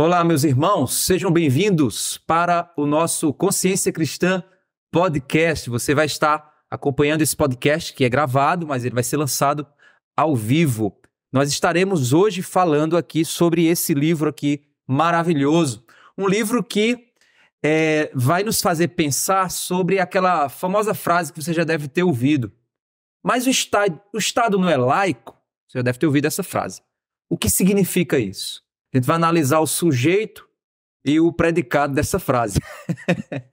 Olá, meus irmãos, sejam bem-vindos para o nosso Consciência Cristã podcast. Você vai estar acompanhando esse podcast que é gravado, mas ele vai ser lançado ao vivo. Nós estaremos hoje falando aqui sobre esse livro aqui maravilhoso, um livro que é, vai nos fazer pensar sobre aquela famosa frase que você já deve ter ouvido. Mas o o estado não é laico? Você já deve ter ouvido essa frase. O que significa isso? A gente vai analisar o sujeito e o predicado dessa frase.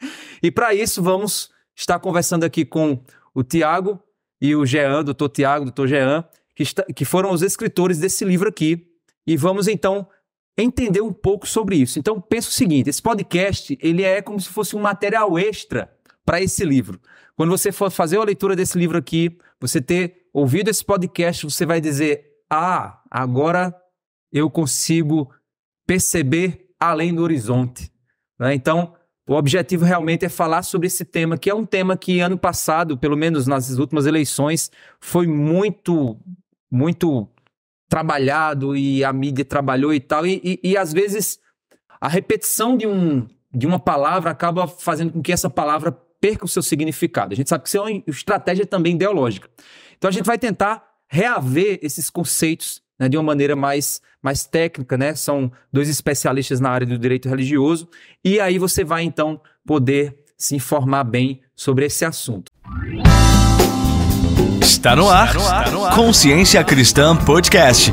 e para isso, vamos estar conversando aqui com o Tiago e o Jean, doutor Tiago, doutor Jean, que, está, que foram os escritores desse livro aqui. E vamos então entender um pouco sobre isso. Então, pensa o seguinte, esse podcast, ele é como se fosse um material extra para esse livro. Quando você for fazer a leitura desse livro aqui, você ter ouvido esse podcast, você vai dizer: "Ah, agora eu consigo perceber além do horizonte. Né? Então, o objetivo realmente é falar sobre esse tema, que é um tema que ano passado, pelo menos nas últimas eleições, foi muito, muito trabalhado e a mídia trabalhou e tal. E, e, e às vezes a repetição de, um, de uma palavra acaba fazendo com que essa palavra perca o seu significado. A gente sabe que isso é uma estratégia também ideológica. Então a gente vai tentar reaver esses conceitos né, de uma maneira mais, mais técnica, né? São dois especialistas na área do direito religioso, e aí você vai então poder se informar bem sobre esse assunto. Está no ar, está no ar. Consciência Cristã Podcast.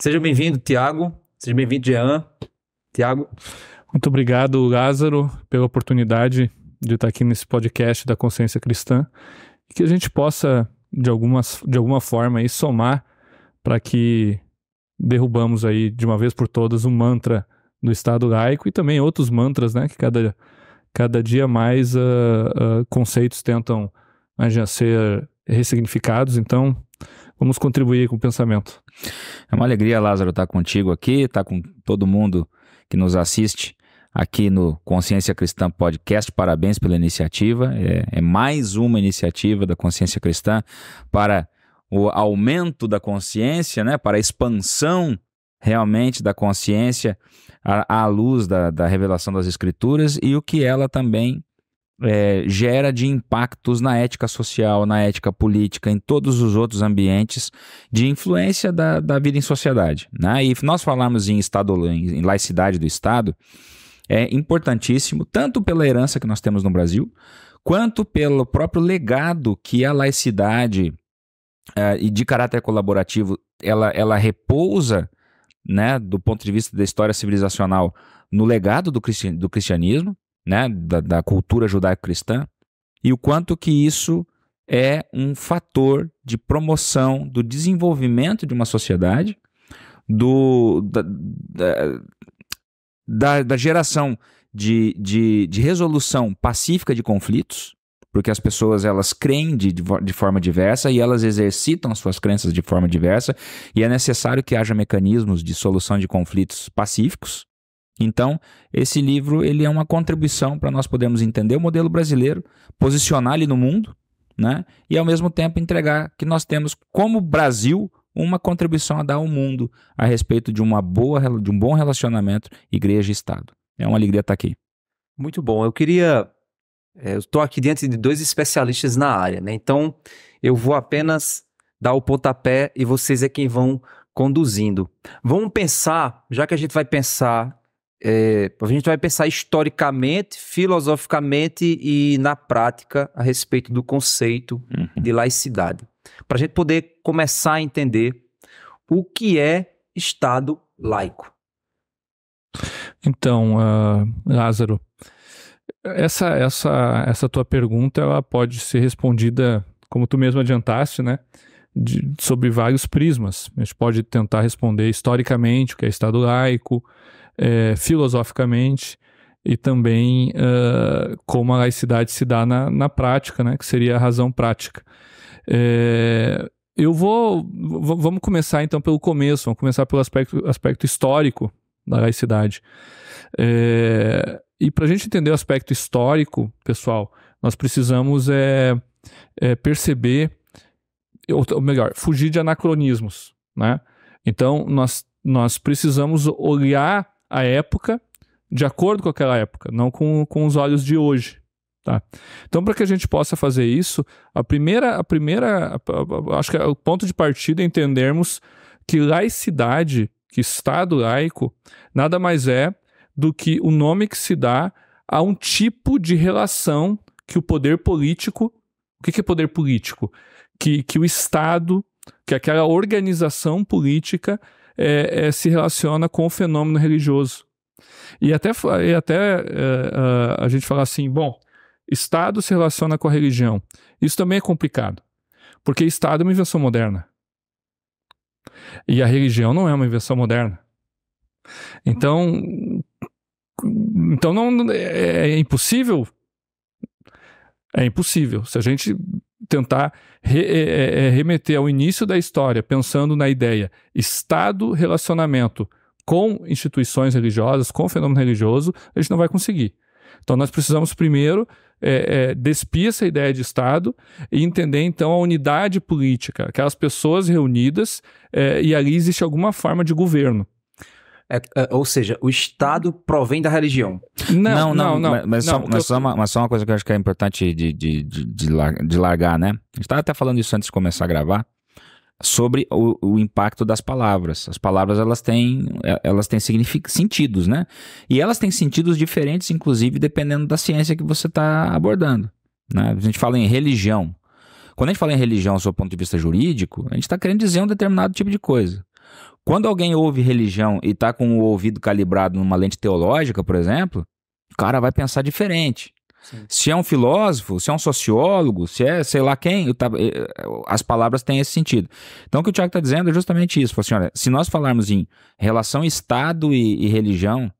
Seja bem-vindo, Tiago. Seja bem-vindo, Jean. Tiago. Muito obrigado, Lázaro, pela oportunidade de estar aqui nesse podcast da Consciência Cristã. Que a gente possa de, algumas, de alguma forma aí somar para que derrubamos aí de uma vez por todas o mantra do Estado laico e também outros mantras, né, que cada, cada dia mais uh, uh, conceitos tentam já ser ressignificados, então vamos contribuir com o pensamento. É uma alegria, Lázaro, estar tá contigo aqui, estar tá com todo mundo que nos assiste aqui no Consciência Cristã Podcast. Parabéns pela iniciativa. É, é mais uma iniciativa da Consciência Cristã para o aumento da consciência, né, para a expansão realmente da consciência à, à luz da, da, revelação das Escrituras e o que ela também é, gera de impactos na ética social, na ética política, em todos os outros ambientes de influência da, da vida em sociedade. Né? E nós falarmos em Estado, em, em laicidade do Estado, é importantíssimo, tanto pela herança que nós temos no Brasil, quanto pelo próprio legado que a laicidade uh, e de caráter colaborativo ela, ela repousa, né, do ponto de vista da história civilizacional, no legado do, do cristianismo, né, da, da cultura judaico-cristã, e o quanto que isso é um fator de promoção do desenvolvimento de uma sociedade, do, da, da, da, da geração de, de, de resolução pacífica de conflitos, porque as pessoas elas creem de, de forma diversa e elas exercitam suas crenças de forma diversa, e é necessário que haja mecanismos de solução de conflitos pacíficos. Então, esse livro ele é uma contribuição para nós podermos entender o modelo brasileiro, posicionar ele no mundo, né? e ao mesmo tempo entregar que nós temos como Brasil uma contribuição a dar ao mundo a respeito de uma boa de um bom relacionamento igreja estado. É uma alegria estar aqui. Muito bom. Eu queria é, eu estou aqui diante de dois especialistas na área, né? Então eu vou apenas dar o pontapé e vocês é quem vão conduzindo. Vamos pensar, já que a gente vai pensar, é, a gente vai pensar historicamente, filosoficamente e na prática a respeito do conceito uhum. de laicidade para a gente poder começar a entender o que é Estado laico. Então, uh, Lázaro, essa, essa, essa tua pergunta ela pode ser respondida, como tu mesmo adiantaste, né? De, sobre vários prismas. A gente pode tentar responder historicamente o que é Estado laico, é, filosoficamente e também uh, como a laicidade se dá na, na prática, né? Que seria a razão prática. É, eu vou. Vamos começar então pelo começo, vamos começar pelo aspecto, aspecto histórico da laicidade. É, e para a gente entender o aspecto histórico, pessoal, nós precisamos é, é perceber, ou, ou, melhor, fugir de anacronismos. Né? Então, nós, nós precisamos olhar a época de acordo com aquela época, não com, com os olhos de hoje. Tá. Então, para que a gente possa fazer isso, a primeira, a primeira, acho que é o ponto de partida é entendermos que laicidade, que Estado laico, nada mais é do que o nome que se dá a um tipo de relação que o poder político, o que é poder político? Que, que o Estado, que aquela organização política é, é, se relaciona com o fenômeno religioso. E até, e até é, é, a gente falar assim, bom, Estado se relaciona com a religião. Isso também é complicado, porque Estado é uma invenção moderna. E a religião não é uma invenção moderna. Então, então não é, é impossível. É impossível. Se a gente tentar re, é, é, é remeter ao início da história, pensando na ideia Estado relacionamento com instituições religiosas, com fenômeno religioso, a gente não vai conseguir. Então nós precisamos primeiro é, é, despir essa ideia de Estado e entender então a unidade política, aquelas pessoas reunidas é, e ali existe alguma forma de governo. É, é ou seja, o Estado provém da religião. Não, não, não. não mas, mas, não, só, mas, eu... só uma, mas só uma coisa que eu acho que é importante de, de, de, de, largar, né? A gente estava até falando isso antes de começar a gravar sobre o, o, impacto das palavras. As palavras elas têm, é, elas têm sentidos, né? E elas têm sentidos diferentes, inclusive, dependendo da ciência que você está abordando. Né? A gente fala em religião. Quando a gente fala em religião do seu ponto de vista jurídico, a gente está querendo dizer um determinado tipo de coisa. Quando alguém ouve religião e está com o ouvido calibrado numa lente teológica, por exemplo, o cara vai pensar diferente. Sim. Se é um filósofo, se é um sociólogo, se é sei lá quem, eh, eh, as palavras têm esse sentido. Então, o que o Tiago está dizendo é justamente isso. Assim, olha, se nós falarmos em relação Estado e, e religião,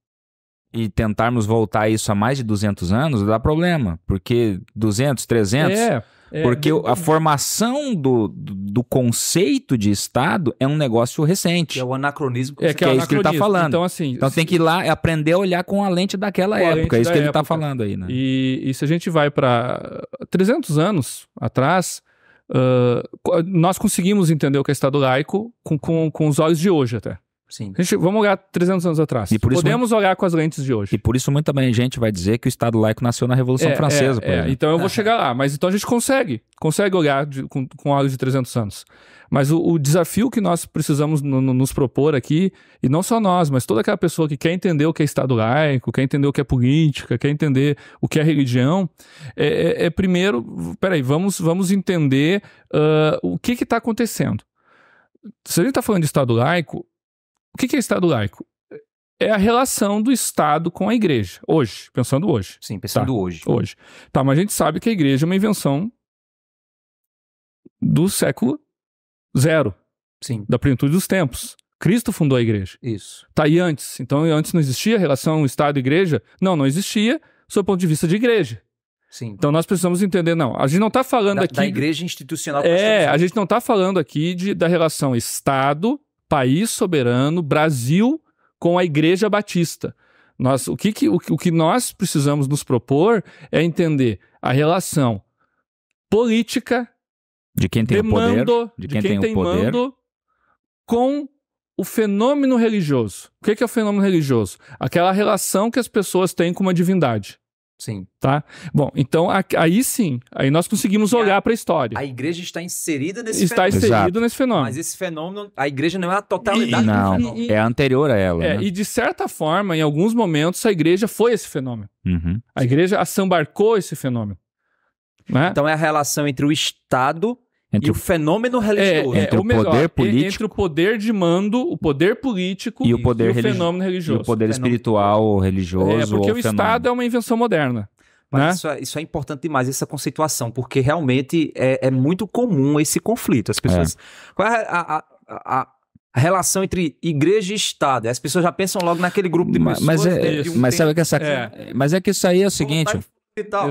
e tentarmos voltar isso a mais de 200 anos, dá problema, porque 200, 300... É é, Porque de... a formação do, do conceito de Estado é um negócio recente. é o anacronismo é, que, é, que, é, é isso que ele está falando. Então, assim, então se... tem que ir lá aprender a olhar com a lente daquela com época. É isso que ele está falando aí. Né? E, e se a gente vai para 300 anos atrás, Uh, nós conseguimos entender o que é Estado laico com, com, com os olhos de hoje até. Sim. Gente, vamos olhar 300 anos atrás. E por isso Podemos muito... olhar com as lentes de hoje. E por isso muita gente vai dizer que o Estado laico nasceu na Revolução é, Francesa. É, é. Então eu vou chegar lá. Mas então a gente consegue. Consegue olhar de, com, com olhos de 300 anos. Mas o, o desafio que nós precisamos no, no, nos propor aqui, e não só nós, mas toda aquela pessoa que quer entender o que é Estado laico, quer entender o que é política, quer entender o que é religião, é, é, é primeiro, peraí, vamos, vamos entender uh, o que está acontecendo. Se a gente está falando de Estado laico, o que é Estado laico? É, é a relação do Estado com a igreja, hoje, pensando hoje. Sim, pensando tá. hoje. Hoje. Tá, mas a gente sabe que a igreja é uma invenção do século zero. Sim. Da plenitude dos tempos. Cristo fundou a igreja. Isso. Tá aí antes. Então, antes não existia relação Estado-igreja? Não, não existia, sob o ponto de vista de igreja. Sim. Então nós precisamos entender, não, a gente não está falando da, aqui... Da igreja institucional. É, a gente não está falando aqui de, da relação Estado país soberano, Brasil, com a Igreja Batista. Nós, o, que, que, o, o que nós precisamos nos propor é entender a relação política de quem tem o poder, de quem, de quem tem, tem o poder. mando, com o fenômeno religioso. O que é o fenômeno religioso? Aquela relação que as pessoas têm com uma divindade. Sim. Tá? Bom, então aí sim, aí nós conseguimos olhar para a história. A igreja está inserida nesse está fenômeno. Está inserida nesse fenômeno. Mas esse fenômeno, a igreja não é a totalidade e, não, e, é anterior a ela. É, né? E de certa forma, em alguns momentos, a igreja foi esse fenômeno. Uhum. A igreja assambarcou esse fenômeno. Né? Então é a relação entre o Estado entre e o, fenômeno religioso. É, é, entre o, melhor, poder político. Entre o poder de mando, o poder político e o, poder e religi... É, o fenômeno religioso. E o poder espiritual, religioso. É, porque o Estado é uma invenção moderna. Né? Isso, é, isso, é, importante demais, essa conceituação, porque realmente é, é muito comum esse conflito. As pessoas. É. Qual é a, a, a a relação entre igreja e Estado. As pessoas já pensam logo naquele grupo de pessoas. Mas, é, um né? mas sabe que essa, é. Mas é que isso aí é o seguinte.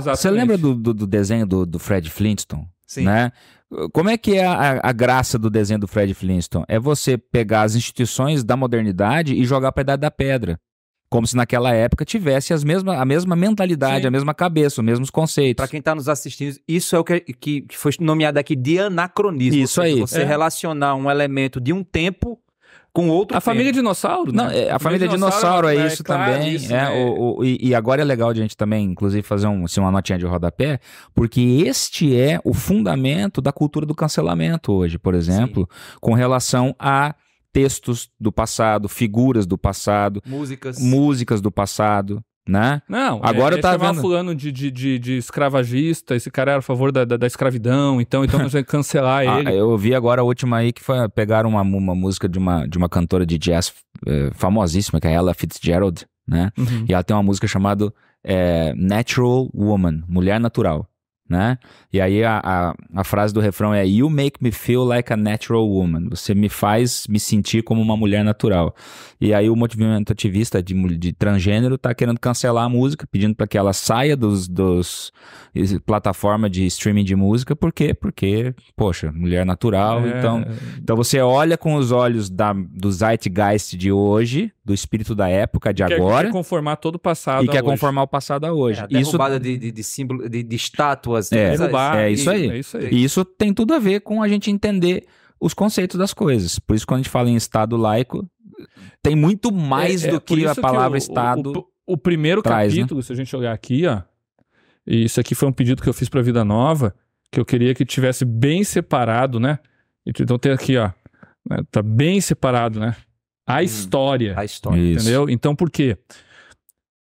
Você lembra do, do, do desenho do, do, Fred Flintstone? Sim. Né? Como é que é a, a, graça do desenho do Fred Flintstone? É você pegar as instituições da modernidade e jogar para a idade da pedra. Como se naquela época tivesse as mesma, a mesma mentalidade, Sim. a mesma cabeça, os mesmos conceitos. Para quem está nos assistindo, isso é o que, que, foi nomeado aqui de anacronismo. Isso aí. Você é. relacionar um elemento de um tempo com outro. A família é dinossauro? Não, né? é, a família, é dinossauro, dinossauro, é, é isso é, também. Isso, é, né? o, o, e, agora é legal de a gente também, inclusive, fazer um, assim, uma notinha de rodapé, porque este é o fundamento da cultura do cancelamento hoje, por exemplo, Sim. com relação a textos do passado, figuras do passado, músicas, músicas do passado, né? Não, é, agora é, eu tá vendo... fulano de, de, de, de, escravagista, esse cara era a favor da, da, da escravidão, então, então nós vamos cancelar ah, ele. Ah, eu vi agora a última aí que foi, pegaram uma, uma música de uma, de uma cantora de jazz eh, famosíssima, que é Ella Fitzgerald, né? Uhum. E ela tem uma música chamada eh, Natural Woman, Mulher Natural né? E aí a, a, a, frase do refrão é You make me feel like a natural woman. Você me faz me sentir como uma mulher natural. E aí o movimento ativista de, de transgênero tá querendo cancelar a música, pedindo para que ela saia dos, dos plataformas de streaming de música. Por quê? Porque, poxa, mulher natural. É... Então, então você olha com os olhos da, do zeitgeist de hoje, do espírito da época de quer, agora. Quer conformar todo o passado. E quer hoje. conformar o passado a hoje. É, derrubada de, de, de símbolo, de, de estátuas. Né? É, derrubar, é, é, isso aí. é isso aí. E isso tem tudo a ver com a gente entender os conceitos das coisas. Por isso, quando a gente fala em Estado laico, tem muito mais é, é do é, que a palavra que o, Estado. O, o primeiro traz, né? capítulo, né? se a gente olhar aqui, ó, e isso aqui foi um pedido que eu fiz para a Vida Nova, que eu queria que tivesse bem separado, né? Então tem aqui, ó, né? tá bem separado, né? A hum, história. A história. Entendeu? Isso. Então, por quê?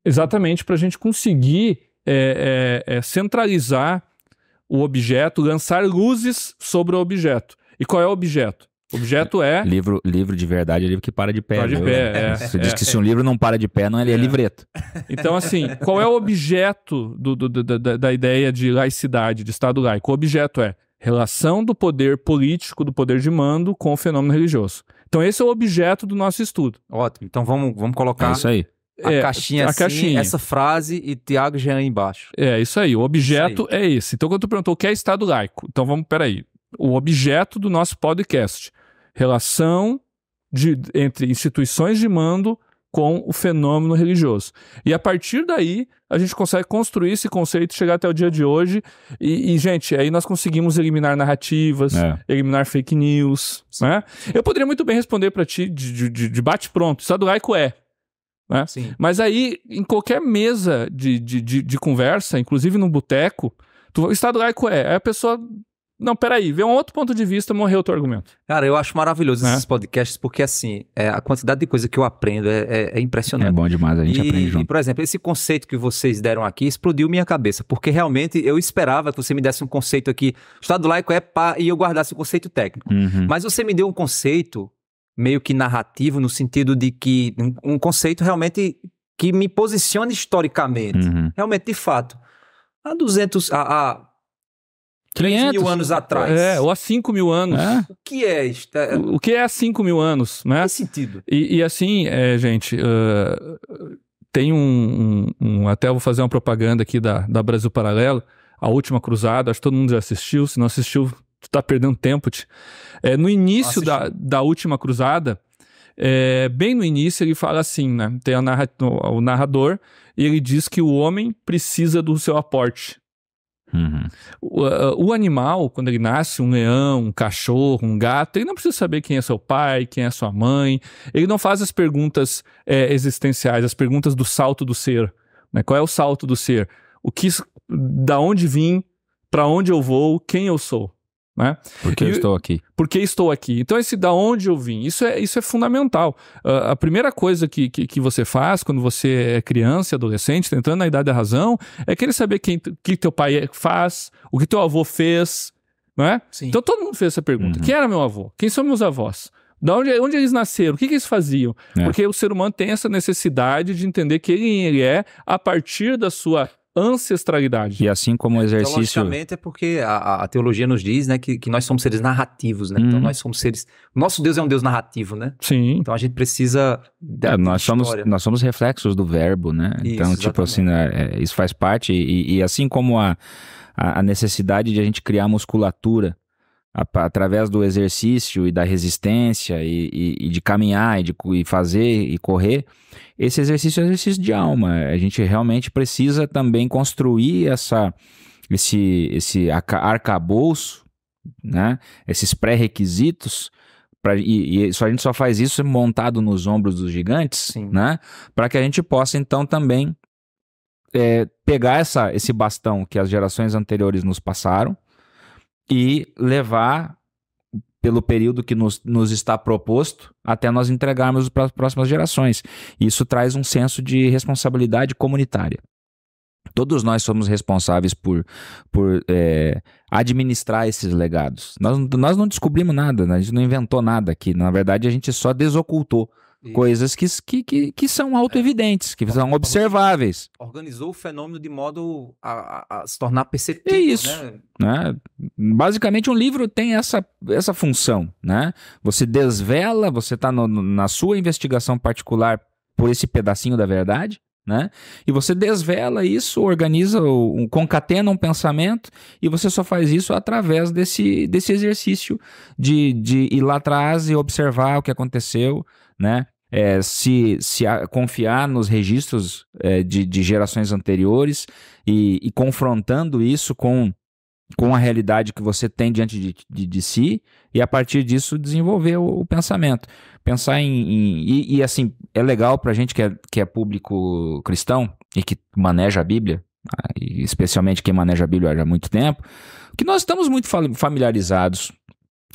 Exatamente para a gente conseguir é, é, é centralizar o objeto, lançar luzes sobre o objeto. E qual é o objeto? O objeto é. Livro, livro de verdade é livro que para de pé. Para de pé, é, é, Você diz que se é. um livro não para de pé, não, é, é, livreto. Então, assim, qual é o objeto do, do, do, da, da ideia de laicidade, de Estado laico? O objeto é relação do poder político, do poder de mando com o fenômeno religioso. Então, esse é o objeto do nosso estudo. Ótimo. Então, vamos, vamos colocar. É isso aí. A é, caixinha a assim, caixinha. essa frase e Tiago Jean embaixo. É, isso aí. O objeto aí. é esse. Então, quando tu perguntou o que é Estado laico, então vamos, peraí. O objeto do nosso podcast. Relação de, entre instituições de mando com o fenômeno religioso. E a partir daí, a gente consegue construir esse conceito, chegar até o dia de hoje. E, e gente, aí nós conseguimos eliminar narrativas, é. eliminar fake news, né? Eu poderia muito bem responder para ti de, de, de bate-pronto, sadulaico é. Né? Sim. Mas aí, em qualquer mesa de, de, de, de conversa, inclusive num boteco, o estado laico é. Aí a pessoa não, peraí, vê um outro ponto de vista, morreu o teu argumento. Cara, eu acho maravilhoso é. esses podcasts, porque assim, é, a quantidade de coisa que eu aprendo é, é, é impressionante. É bom demais, a gente e, aprende junto. E, por exemplo, esse conceito que vocês deram aqui explodiu minha cabeça, porque realmente eu esperava que você me desse um conceito aqui, Estado laico é pá, e eu guardasse o conceito técnico. Uhum. Mas você me deu um conceito meio que narrativo, no sentido de que um, um conceito realmente que me posiciona historicamente, uhum. realmente de fato. Há 200, há, há 500 mil anos atrás. É, ou há 5 mil anos. É? O que é O, que é há 5 mil anos, né? Que sentido. E, e assim, é, gente, uh, tem um, um, um, Até vou fazer uma propaganda aqui da, da Brasil Paralelo, a última cruzada, acho que todo mundo já assistiu. Se não assistiu, tu tá perdendo tempo. Te. É, no início da, da última cruzada. É, bem no início ele fala assim, né? Tem narra o narrador e ele diz que o homem precisa do seu aporte, Uhum. O, o, animal, quando ele nasce, um leão, um cachorro, um gato, ele não precisa saber quem é seu pai, quem é sua mãe. Ele não faz as perguntas é, existenciais, as perguntas do salto do ser. Né? Qual é o salto do ser? O que, da onde vim? Para onde eu vou? Quem eu sou? Né? Porque e, eu estou aqui. Porque estou aqui. Então, esse da onde eu vim, isso é, isso é fundamental. Uh, a primeira coisa que, que, que, você faz quando você é criança, adolescente, tentando na idade da razão, é querer saber quem que teu pai faz, o que teu avô fez. Né? Sim. Então, todo mundo fez essa pergunta. Uhum. Quem era meu avô? Quem são meus avós? Da onde, onde eles nasceram? O que, que eles faziam? É. Porque o ser humano tem essa necessidade de entender quem ele é a partir da sua ancestralidade. E assim como é, o então, exercício. Então, é porque a, a, teologia nos diz né, que, que nós somos seres narrativos, né? Hum. Então uhum. nós somos seres. Nosso Deus é um Deus narrativo, né? Sim. Então a gente precisa. É, nós, somos, nós somos reflexos do verbo, né? Isso, então, tipo exatamente. assim, né, é, isso faz parte. E, e assim como a, a necessidade de a gente criar musculatura através do exercício e da resistência e, e, e de caminhar e de e fazer e correr, esse exercício é um exercício de alma. A gente realmente precisa também construir essa, esse, esse arcabouço, né? esses pré-requisitos. para e, e só, a gente só faz isso montado nos ombros dos gigantes, Sim. né? Para que a gente possa, então, também é, pegar essa, esse bastão que as gerações anteriores nos passaram, e levar pelo período que nos, nos está proposto até nós entregarmos para as próximas gerações. Isso traz um senso de responsabilidade comunitária. Todos nós somos responsáveis por, por é, administrar esses legados. Nós, nós não descobrimos nada, né? a gente não inventou nada aqui. Na verdade, a gente só desocultou isso. Coisas que, que, que, que são é. autoevidentes, que são observáveis. Organizou o fenômeno de modo a, a, a se tornar perceptível. É isso. Né? né? Basicamente, um livro tem essa, essa função. Né? Você desvela, você está na sua investigação particular por esse pedacinho da verdade, né? E você desvela isso, organiza, um, concatena um pensamento e você só faz isso através desse, desse exercício de, de ir lá atrás e observar o que aconteceu, né? É, se, se a, confiar nos registros é, de, de gerações anteriores e, e confrontando isso com com a realidade que você tem diante de, de, de si e a partir disso desenvolver o, o pensamento. Pensar em. em e, e, assim, é legal para gente que é, que é público cristão e que maneja a Bíblia, ah, especialmente quem maneja a Bíblia há muito tempo, que nós estamos muito familiarizados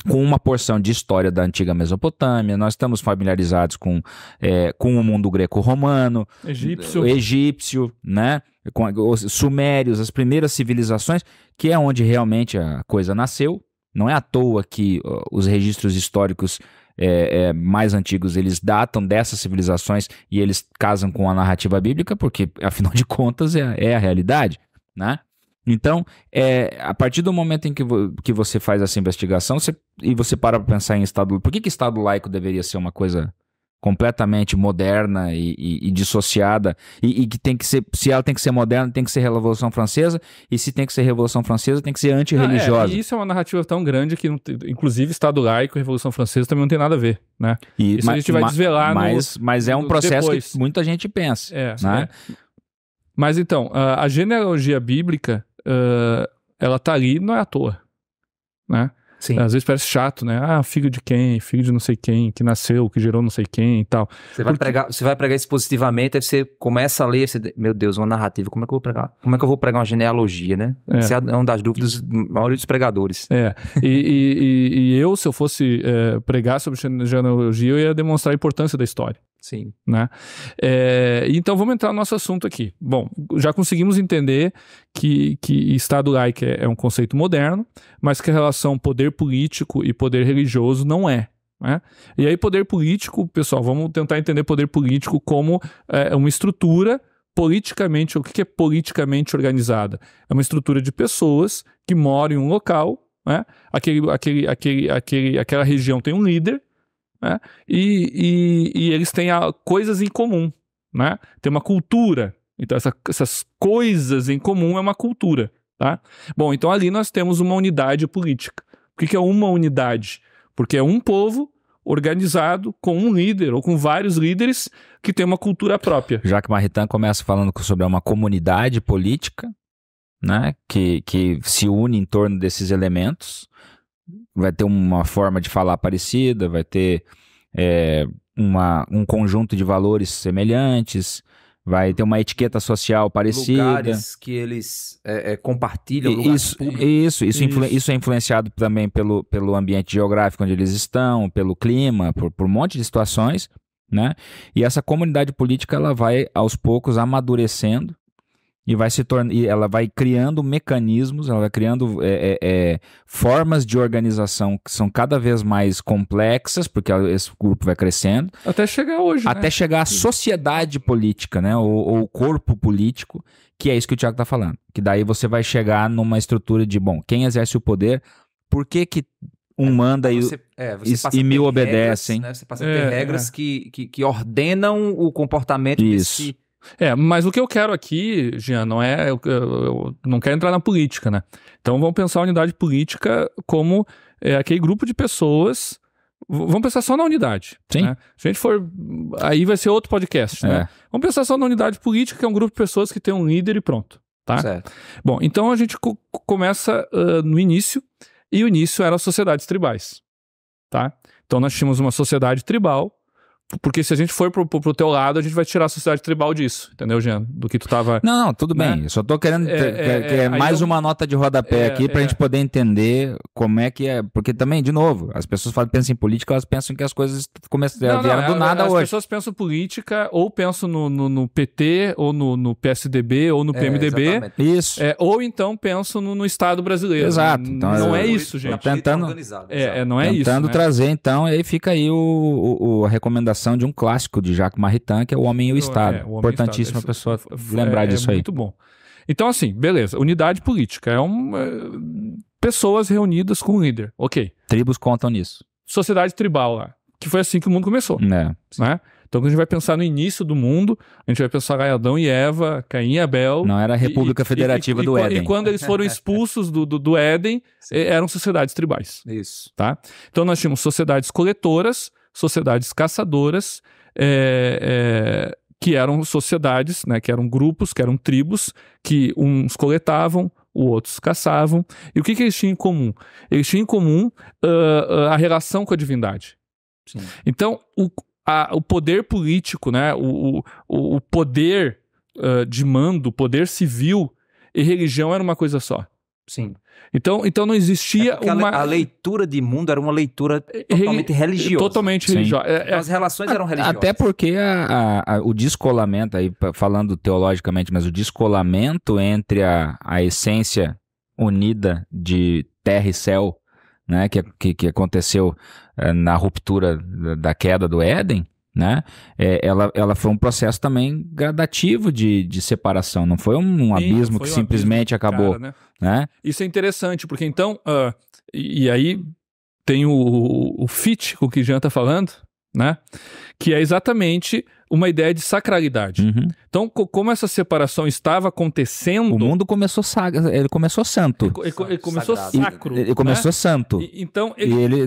com uma porção de história da antiga Mesopotâmia, nós estamos familiarizados com, é, com o mundo greco-romano, egípcio. egípcio, né? Com os sumérios, as primeiras civilizações, que é onde realmente a coisa nasceu. Não é à toa que os registros históricos é, é, mais antigos eles datam dessas civilizações e eles casam com a narrativa bíblica, porque afinal de contas é, é a realidade, né? Então, é, a partir do momento em que, vo, que você faz essa investigação você, e você para para pensar em Estado... Por que, que Estado laico deveria ser uma coisa completamente moderna e, e, e dissociada e, e, que tem que ser se ela tem que ser moderna tem que ser revolução francesa e se tem que ser revolução francesa tem que ser antirreligiosa ah, é, isso é uma narrativa tão grande que tem, inclusive estado laico e revolução francesa também não tem nada a ver né e, isso mas, a gente vai desvelar mas no, mas é um processo depois. que muita gente pensa é, né? é. mas então a, a genealogia bíblica uh, ela tá ali não é à toa, né? Sim. Às vezes parece chato, né? Ah, filho de quem, filho de não sei quem, que nasceu, que gerou não sei quem e tal. Você vai, Porque... pregar, você vai pregar isso positivamente, aí você começa a ler, você... meu Deus, uma narrativa, como é que eu vou pregar? Como é que eu vou pregar uma genealogia, né? É. Essa é uma das dúvidas da maioria dos pregadores. É, e, e, e, e eu, se eu fosse é, pregar sobre genealogia, eu ia demonstrar a importância da história. Sim. Né? É, então vamos entrar no nosso assunto aqui. Bom, já conseguimos entender que, que Estado laico é, é um conceito moderno, mas que a relação poder político e poder religioso não é. Né? E aí, poder político, pessoal, vamos tentar entender poder político como é, é uma estrutura politicamente, o que é politicamente organizada? É uma estrutura de pessoas que moram em um local, né? aquele, aquele, aquele, aquele, aquela região tem um líder, né? e, e, e, eles têm a, ah, coisas em comum, né? Tem uma cultura. Então, essa, essas coisas em comum é uma cultura, tá? Bom, então ali nós temos uma unidade política. O que, que é uma unidade? Porque é um povo organizado com um líder ou com vários líderes que tem uma cultura própria. Jacques Maritain começa falando sobre uma comunidade política, né, que, que se une em torno desses elementos vai ter uma forma de falar parecida, vai ter é, uma, um conjunto de valores semelhantes, vai ter uma etiqueta social parecida. Lugares que eles é, é, compartilham, isso, isso, isso, isso, influ, isso. é influenciado também pelo, pelo ambiente geográfico onde eles estão, pelo clima, por, por um monte de situações, né? E essa comunidade política ela vai aos poucos amadurecendo e vai se tornando, ela vai criando mecanismos, ela vai criando é, é, é, formas de organização que são cada vez mais complexas, porque esse grupo vai crescendo. Até chegar hoje. Até né? chegar à sociedade política, né? Ou, o corpo político, que é isso que o Tiago está falando. Que daí você vai chegar numa estrutura de, bom, quem exerce o poder, por que, que um é, manda é, você, é, e, mil obedecem. Né? Você passa a ter é, regras que, que, que, ordenam o comportamento Isso. desse é, mas o que eu quero aqui, Jean, não é. Eu, eu não quero entrar na política, né? Então vamos pensar a unidade política como é, aquele grupo de pessoas. Vamos pensar só na unidade. Sim. Né? Se a gente for. Aí vai ser outro podcast, né? é. né? Vamos pensar só na unidade política, que é um grupo de pessoas que tem um líder e pronto. Tá? Certo. Bom, então a gente co começa uh, no início, e o início eram sociedades tribais. Tá? Então nós tínhamos uma sociedade tribal porque se a gente for pro, pro, pro, teu lado, a gente vai tirar a sociedade tribal disso, entendeu, Jean? Do que tu tava. Não, não, tudo né? bem. Eu só tô querendo é, é, é mais eu... uma nota de rodapé é, aqui pra é. gente poder entender como é que é. Porque também, de novo, as pessoas falam, pensam em política, elas pensam que as coisas começam não, vieram não, do nada hoje. As pessoas pensam política, ou pensam no, no, no PT, ou no, no, PSDB, ou no PMDB. Isso. ou então pensam no, no, Estado brasileiro. Exato. Então, não é isso, gente. Tentando, tá é, não é tentando isso. Tentando né? trazer, né? então, aí fica aí o, o, o a recomendação adaptação de um clássico de Jacques Maritain, que é O Homem e o Estado. É, o Importantíssima pessoa lembrar é, disso aí. Muito bom. Então, assim, beleza. Unidade política é, um, é, pessoas reunidas com um líder. Ok. Tribos contam nisso. Sociedade tribal lá. Que foi assim que o mundo começou. É. Né? Então, quando a gente vai pensar no início do mundo, a gente vai pensar em Adão e Eva, Caim e Abel. Não era a República e, Federativa e, e, do Éden. E quando eles foram expulsos do, do, do Éden, Sim. eram sociedades tribais. Isso. Tá? Então, nós tínhamos sociedades coletoras, sociedades caçadoras, é, é, que eram sociedades, né, que eram grupos, que eram tribos, que uns coletavam, outros caçavam. E o que, que eles tinham em comum? Eles tinham em comum uh, a relação com a divindade. Sim. Então, o, a, o poder político, né, o, o, o poder uh, de mando, o poder civil e religião era uma coisa só. Sim. Então, então não existia é uma. A leitura de mundo era uma leitura é, é, totalmente Re... É, religiosa. Totalmente religiosa. É, As relações eram religiosas. Até porque a, a, o descolamento, aí, falando teologicamente, mas o descolamento entre a, a essência unida de terra e céu, né, que, que, que aconteceu eh, na ruptura da queda do Éden, né? É, ela, ela foi um processo também gradativo de, de separação, não foi um, um Sim, abismo foi que um simplesmente abismo acabou. Cara, né? né? Isso é interessante, porque então, uh, e, e, aí tem o, o, o fit com o que Jean está falando, né? Que é exatamente uma ideia de sacralidade. Uhum. Então, co como essa separação estava acontecendo, o mundo começou saga, ele começou santo, ele, ele começou Sagrado. sacro, ele, ele né? começou santo. E, então, ele, e ele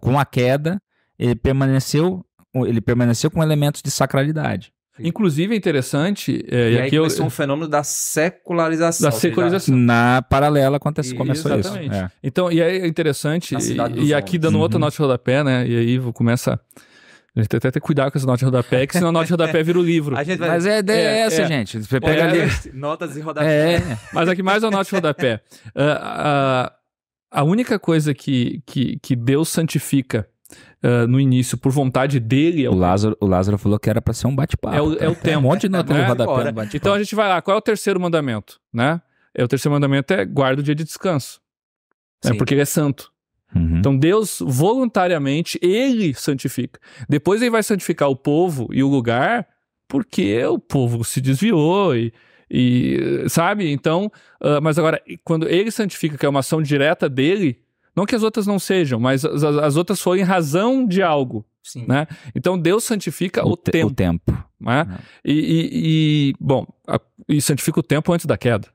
com a queda, ele permaneceu ele permaneceu com elementos de sacralidade. Sim. Inclusive é interessante. É, e, aqui aí começou eu, um fenômeno da secularização. Da secularização. Na paralela acontece, e, começou exatamente. isso. É. Então, e é interessante. E, e aqui dando uhum. outra nota de rodapé, né? E aí vou começar. A gente tem até que ter cuidado com essa nota de rodapé, que senão a nota de rodapé vira o livro. Vai... Mas é, é, é essa, é. gente. Você pega é. ali. Notas e rodapé. É. Mas aqui mais a nota de rodapé. Uh, uh, a única coisa que, que, que Deus santifica uh, no início por vontade dele. É o, Lázaro, o Lázaro falou que era para ser um bate-papo. É o, é o tema. Tem é um monte de é, nota é, Então a gente vai lá. Qual é o terceiro mandamento? Né? É, o terceiro mandamento é guarda o dia de descanso. Né? Porque ele é santo. Uhum. Então Deus voluntariamente, ele santifica. Depois ele vai santificar o povo e o lugar porque o povo se desviou e, e sabe? Então, uh, mas agora, quando ele santifica, que é uma ação direta dele, não que as outras não sejam, mas as, as outras foram em razão de algo. Sim. Né? Então Deus santifica o, o tempo. O tempo. Né? E, e, e, bom, a, e santifica o tempo antes da queda.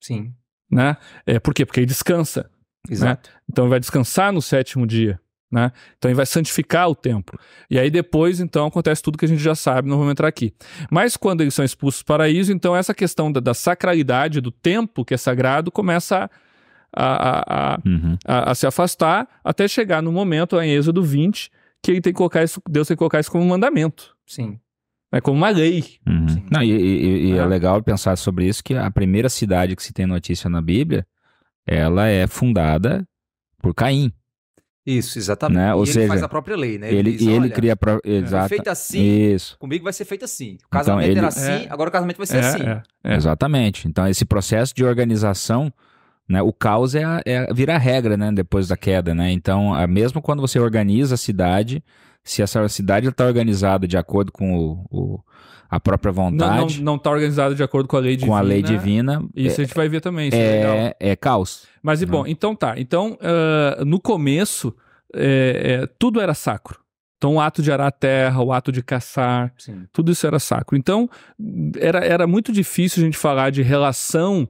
Sim. Né? É, por quê? Porque ele descansa. Né? Exato. Né? Então ele vai descansar no sétimo dia. Né? Então ele vai santificar o tempo. E aí depois, então, acontece tudo que a gente já sabe, não vamos entrar aqui. Mas quando eles são expulsos do paraíso, então essa questão da, da sacralidade do tempo que é sagrado começa a a, a, uhum. a, a, se afastar, até chegar no momento, em Êxodo 20, que ele tem que colocar isso, Deus tem que colocar isso como um mandamento. Sim. É como uma lei. Uhum. Não, e, e, e é. é legal pensar sobre isso, que a primeira cidade que se tem notícia na Bíblia, ela é fundada por Caim. Isso, exatamente. Né? Ou ele seja, faz a própria lei, né? Ele, ele, diz, ele cria a própria. É Exato. assim. Isso. Comigo vai ser feito assim. O então, casamento então, ele... era assim, é, agora o casamento vai ser é, assim. É, é. Exatamente. Então, esse processo de organização né? O caos é, é vira regra, né? Depois da queda, né? Então, a, mesmo quando você organiza a cidade, se essa cidade está organizada de acordo com o, o a própria vontade. Não está organizada de acordo com a lei divina. Com a lei divina. Isso é, a gente vai ver também. é, é, é caos. Mas, e né? bom, né? então tá. Então, uh, no começo, é, é, tudo era sacro. Então, o ato de arar a terra, o ato de caçar, Sim. tudo isso era sacro. Então, era, era muito difícil a gente falar de relação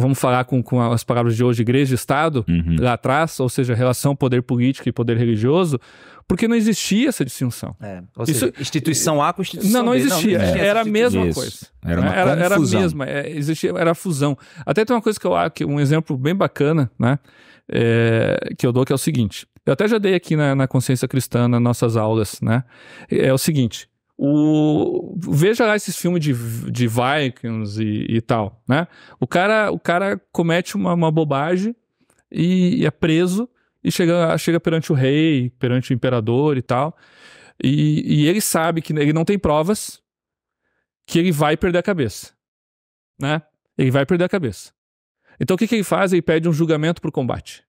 vamos falar com, com as palavras de hoje, igreja e Estado, uhum. lá atrás, ou seja, relação poder político e poder religioso, porque não existia essa distinção. É, seja, Isso, é- instituição A com instituição Não, não existia. Não, não existia era a mesma Isso. coisa. Era, uma era, era a mesma, é, existia, era a fusão. Até tem uma coisa que eu acho, um exemplo bem bacana, né, é, que eu dou, que é o seguinte. Eu até já dei aqui na, na Consciência Cristã, nas nossas aulas, né? É o seguinte, o, veja lá esses filmes de, de Vikings e, e tal, né? O cara, o cara comete uma, uma bobagem e, e, é preso e chega, chega perante o rei, perante o imperador e tal. E, e ele sabe que ele não tem provas que ele vai perder a cabeça, né? Ele vai perder a cabeça. Então o que, que ele faz? Ele pede um julgamento por combate.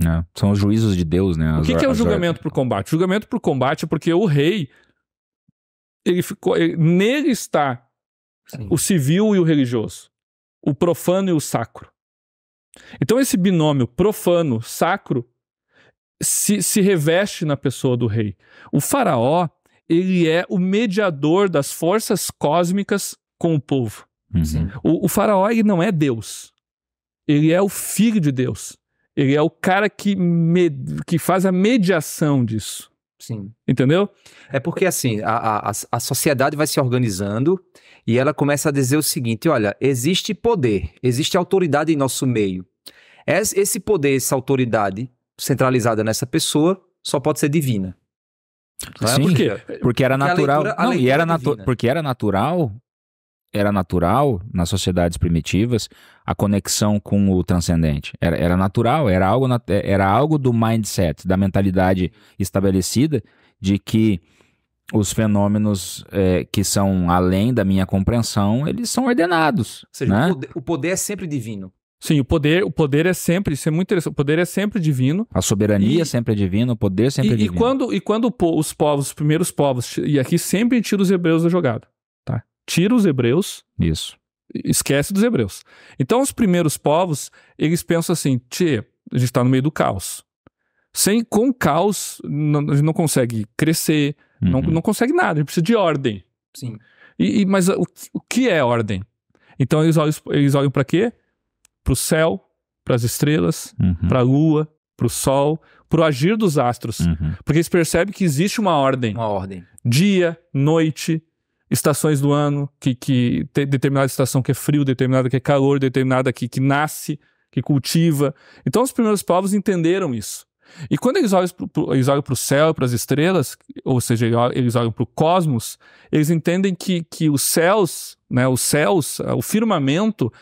É, são os juízos de Deus, né? As o que, que é o julgamento por combate? O julgamento por combate é porque o rei ele ficou, nele está Sim. o civil e o religioso, o profano e o sacro. Então esse binômio profano, sacro, se, se reveste na pessoa do rei. O faraó, ele é o mediador das forças cósmicas com o povo. Uhum. O, o, faraó, ele não é Deus. Ele é o filho de Deus. Ele é o cara que, me, que faz a mediação disso. Sim. Entendeu? É porque assim, a, a, a sociedade vai se organizando e ela começa a dizer o seguinte: olha, existe poder, existe autoridade em nosso meio. Esse poder, essa autoridade centralizada nessa pessoa só pode ser divina. Não é? Sim, é porque, porque era natural. Leitura, não, e era é natu porque era natural era natural nas sociedades primitivas a conexão com o transcendente. Era, era natural, era algo, é, era algo do mindset, da mentalidade estabelecida de que os fenômenos é, que são além da minha compreensão, eles são ordenados. Ou seja, né? o, poder, o poder é sempre divino. Sim, o poder, o poder é sempre, isso é muito interessante, o poder é sempre divino. A soberania e, sempre é divina, o poder sempre é e, é divino. E quando, e quando os povos, os primeiros povos, e aqui sempre tira os hebreus da jogada tira os hebreus. Isso. Esquece dos hebreus. Então, os primeiros povos, eles pensam assim: tchê, a gente está no meio do caos. Sem, com caos, não, a gente não consegue crescer, uhum. não, não consegue nada, a gente precisa de ordem. Sim. E, e mas o, o que é ordem? Então, eles olham, eles olham para quê? Para o céu, para as estrelas, uhum. para a lua, para o sol, para o agir dos astros. Uhum. Porque eles percebem que existe uma ordem. Uma ordem. Dia, noite, estações do ano, que, que determinada estação que é frio, determinada que é calor, determinada que, que nasce, que cultiva. Então os primeiros povos entenderam isso. E quando eles olham para o céu, para as estrelas, ou seja, eles olham para o cosmos, eles entendem que, que os céus, né, os céus, eh, o firmamento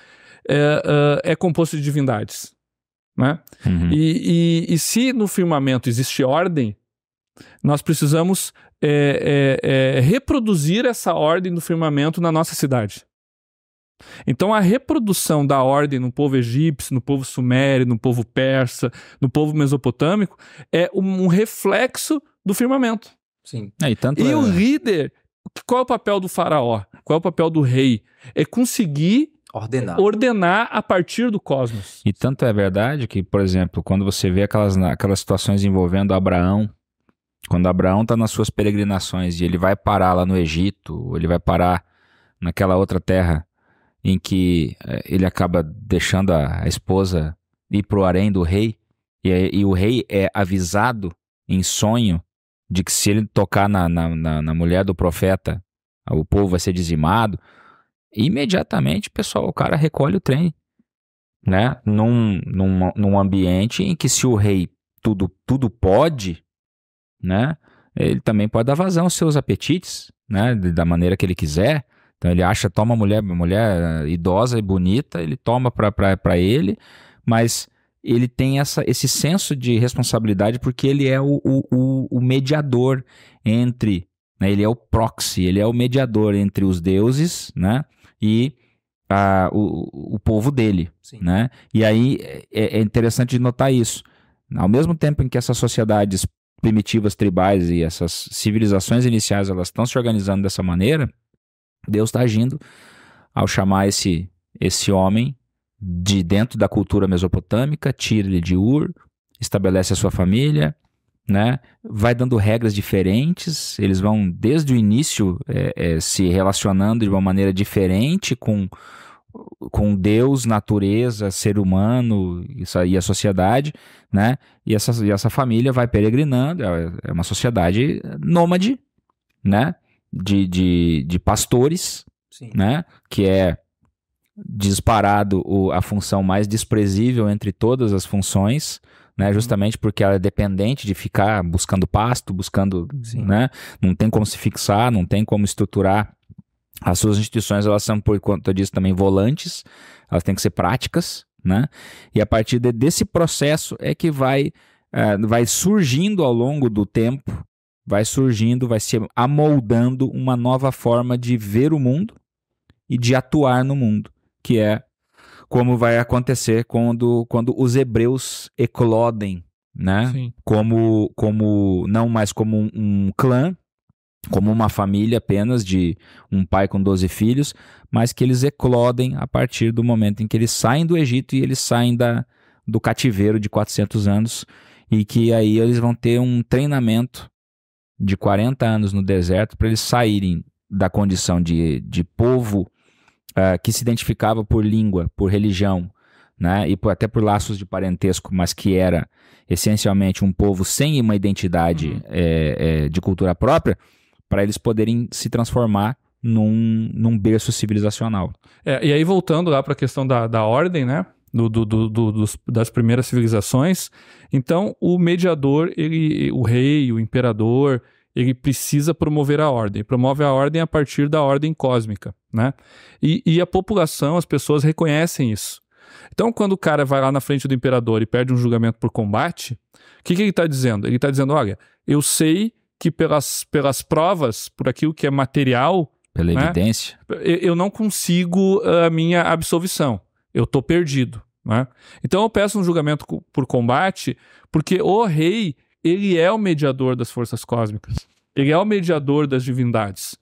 é, é composto de divindades. Né? Uhum. E, e, e se no firmamento existe ordem, nós precisamos é, é, é, reproduzir essa ordem do firmamento na nossa cidade. Então, a reprodução da ordem no povo egípcio, no povo sumério, no povo persa, no povo mesopotâmico, é um reflexo do firmamento. Sim. É, e tanto e o é. líder, qual é o papel do faraó? Qual é o papel do rei? É conseguir Ordenar. Ordenar a partir do cosmos. E tanto é verdade que, por exemplo, quando você vê aquelas, aquelas situações envolvendo Abraão, quando Abraão está nas suas peregrinações e ele vai parar lá no Egito, ele vai parar naquela outra terra em que eh, ele acaba deixando a, esposa ir para o harém do rei, e, e, o rei é avisado em sonho de que se ele tocar na, na, na, na mulher do profeta, o povo vai ser dizimado. imediatamente, pessoal, o cara recolhe o trem, né? Num, num, num ambiente em que se o rei tudo, tudo pode, né? Ele também pode dar vazão aos seus apetites, né? Da maneira que ele quiser. Então ele acha, toma mulher, mulher eh, idosa e bonita, ele toma para ele, mas ele tem essa, esse senso de responsabilidade porque ele é o, o, o mediador entre, né? ele é o proxy, ele é o mediador entre os deuses né? e a, o, o povo dele. Sim. Né? E aí é, é, interessante notar isso. Ao mesmo tempo em que essas sociedades primitivas tribais e essas civilizações iniciais elas estão se organizando dessa maneira, Deus está agindo ao chamar esse esse homem de dentro da cultura mesopotâmica, tira ele de Ur, estabelece a sua família, né? Vai dando regras diferentes. Eles vão desde o início é, é, se relacionando de uma maneira diferente com com Deus, natureza, ser humano e a sociedade, né? E essa, e essa família vai peregrinando, é, é uma sociedade nômade, né? De, de, de pastores, Sim. né? Que é disparado o, a função mais desprezível entre todas as funções, né? Uhum. Justamente porque ela é dependente de ficar buscando pasto, buscando, Sim. né? Não tem como se fixar, não tem como estruturar as suas instituições, elas são, por conta disso, também volantes, elas têm que ser práticas, né? E a partir de, desse processo é que vai, é, vai surgindo ao longo do tempo, vai surgindo, vai se amoldando uma nova forma de ver o mundo e de atuar no mundo, que é como vai acontecer quando, quando os hebreus eclodem, né? Como, como, não mais como um, um clã, como uma família apenas de um pai com 12 filhos, mas que eles eclodem a partir do momento em que eles saem do Egito e eles saem da, do cativeiro de 400 anos e que aí eles vão ter um treinamento de 40 anos no deserto para eles saírem da condição de, de povo uh, que se identificava por língua, por religião, né? e por, até por laços de parentesco, mas que era essencialmente um povo sem uma identidade uhum. é, é, de cultura própria para eles poderem se transformar num, num berço civilizacional. É, e aí, voltando lá para a questão da, da ordem, né? Do, do, do, dos, das primeiras civilizações. Então, o mediador, ele, o rei, o imperador, ele precisa promover a ordem. Promove a ordem a partir da ordem cósmica, né? E, e a população, as pessoas reconhecem isso. Então, quando o cara vai lá na frente do imperador e perde um julgamento por combate, o que, que ele está dizendo? Ele está dizendo: olha, eu sei que pelas, pelas provas, por aquilo que é material. Pela né, evidência. Eu não consigo eh, a minha absolvição. Eu estou perdido. Né? Então eu peço um julgamento por combate, porque o rei, ele é o mediador das forças cósmicas. Ele é o mediador das divindades.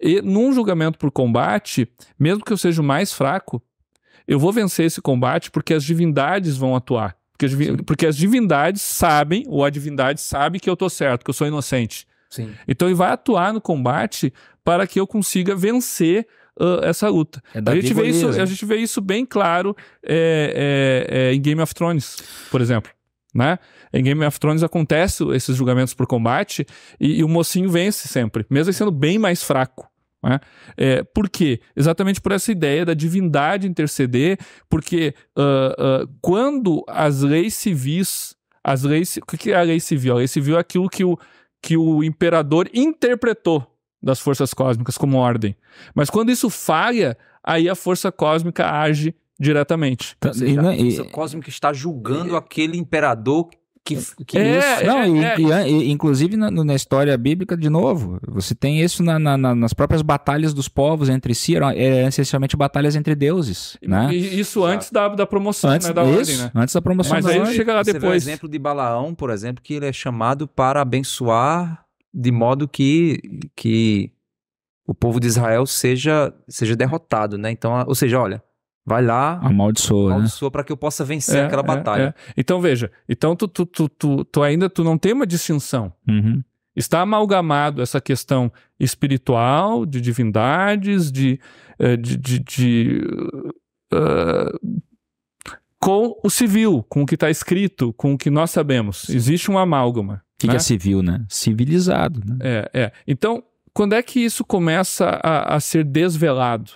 E num julgamento por combate, mesmo que eu seja o mais fraco, eu vou vencer esse combate porque as divindades vão atuar. Porque, porque as divindades sabem, ou a divindade sabe que eu tô certo, que eu sou inocente. Sim. Então ele vai atuar no combate para que eu consiga vencer uh, essa luta. É a, gente vê isso, a né? gente vê isso bem claro é, é, é, em Game of Thrones, por exemplo. Né? Em Game of Thrones acontece esses julgamentos por combate e, e o mocinho vence sempre, mesmo sendo bem mais fraco. Né? É, por quê? Exatamente por essa ideia da divindade interceder, porque uh, uh, quando as leis civis, as leis, o que é a lei civil? A lei civil é aquilo que o, que o imperador interpretou das forças cósmicas como ordem. Mas quando isso falha, aí a força cósmica age diretamente. Então, seja, e, é a força e, cósmica está julgando e, aquele imperador que, que é, isso. É, Não, é, e, é. E, inclusive na, na, história bíblica, de novo, você tem isso na, na, nas próprias batalhas dos povos entre si, eram é, essencialmente batalhas entre deuses. Né? E, isso antes da, da promoção, antes, né, da isso, ordem, né? Antes da promoção Mas da aí ordem. chega lá depois. Você vê o exemplo de Balaão, por exemplo, que ele é chamado para abençoar de modo que, que o povo de Israel seja, seja derrotado, né? Então, ou seja, olha, Vai lá. Amaldiçoa. Né? Amaldiçoa né? para que eu possa vencer é, aquela é, batalha. é. Então, veja, então tu, tu, tu, tu, tu ainda tu não tem uma distinção. Uhum. Está amalgamado essa questão espiritual, de divindades, de. Eh, de, de, de uh, com o civil, com o que está escrito, com o que nós sabemos. Sim. Existe um amálgama. O que, né? que, é né? civil, né? Civilizado. Né? É, é. Então, quando é que isso começa a, a ser desvelado?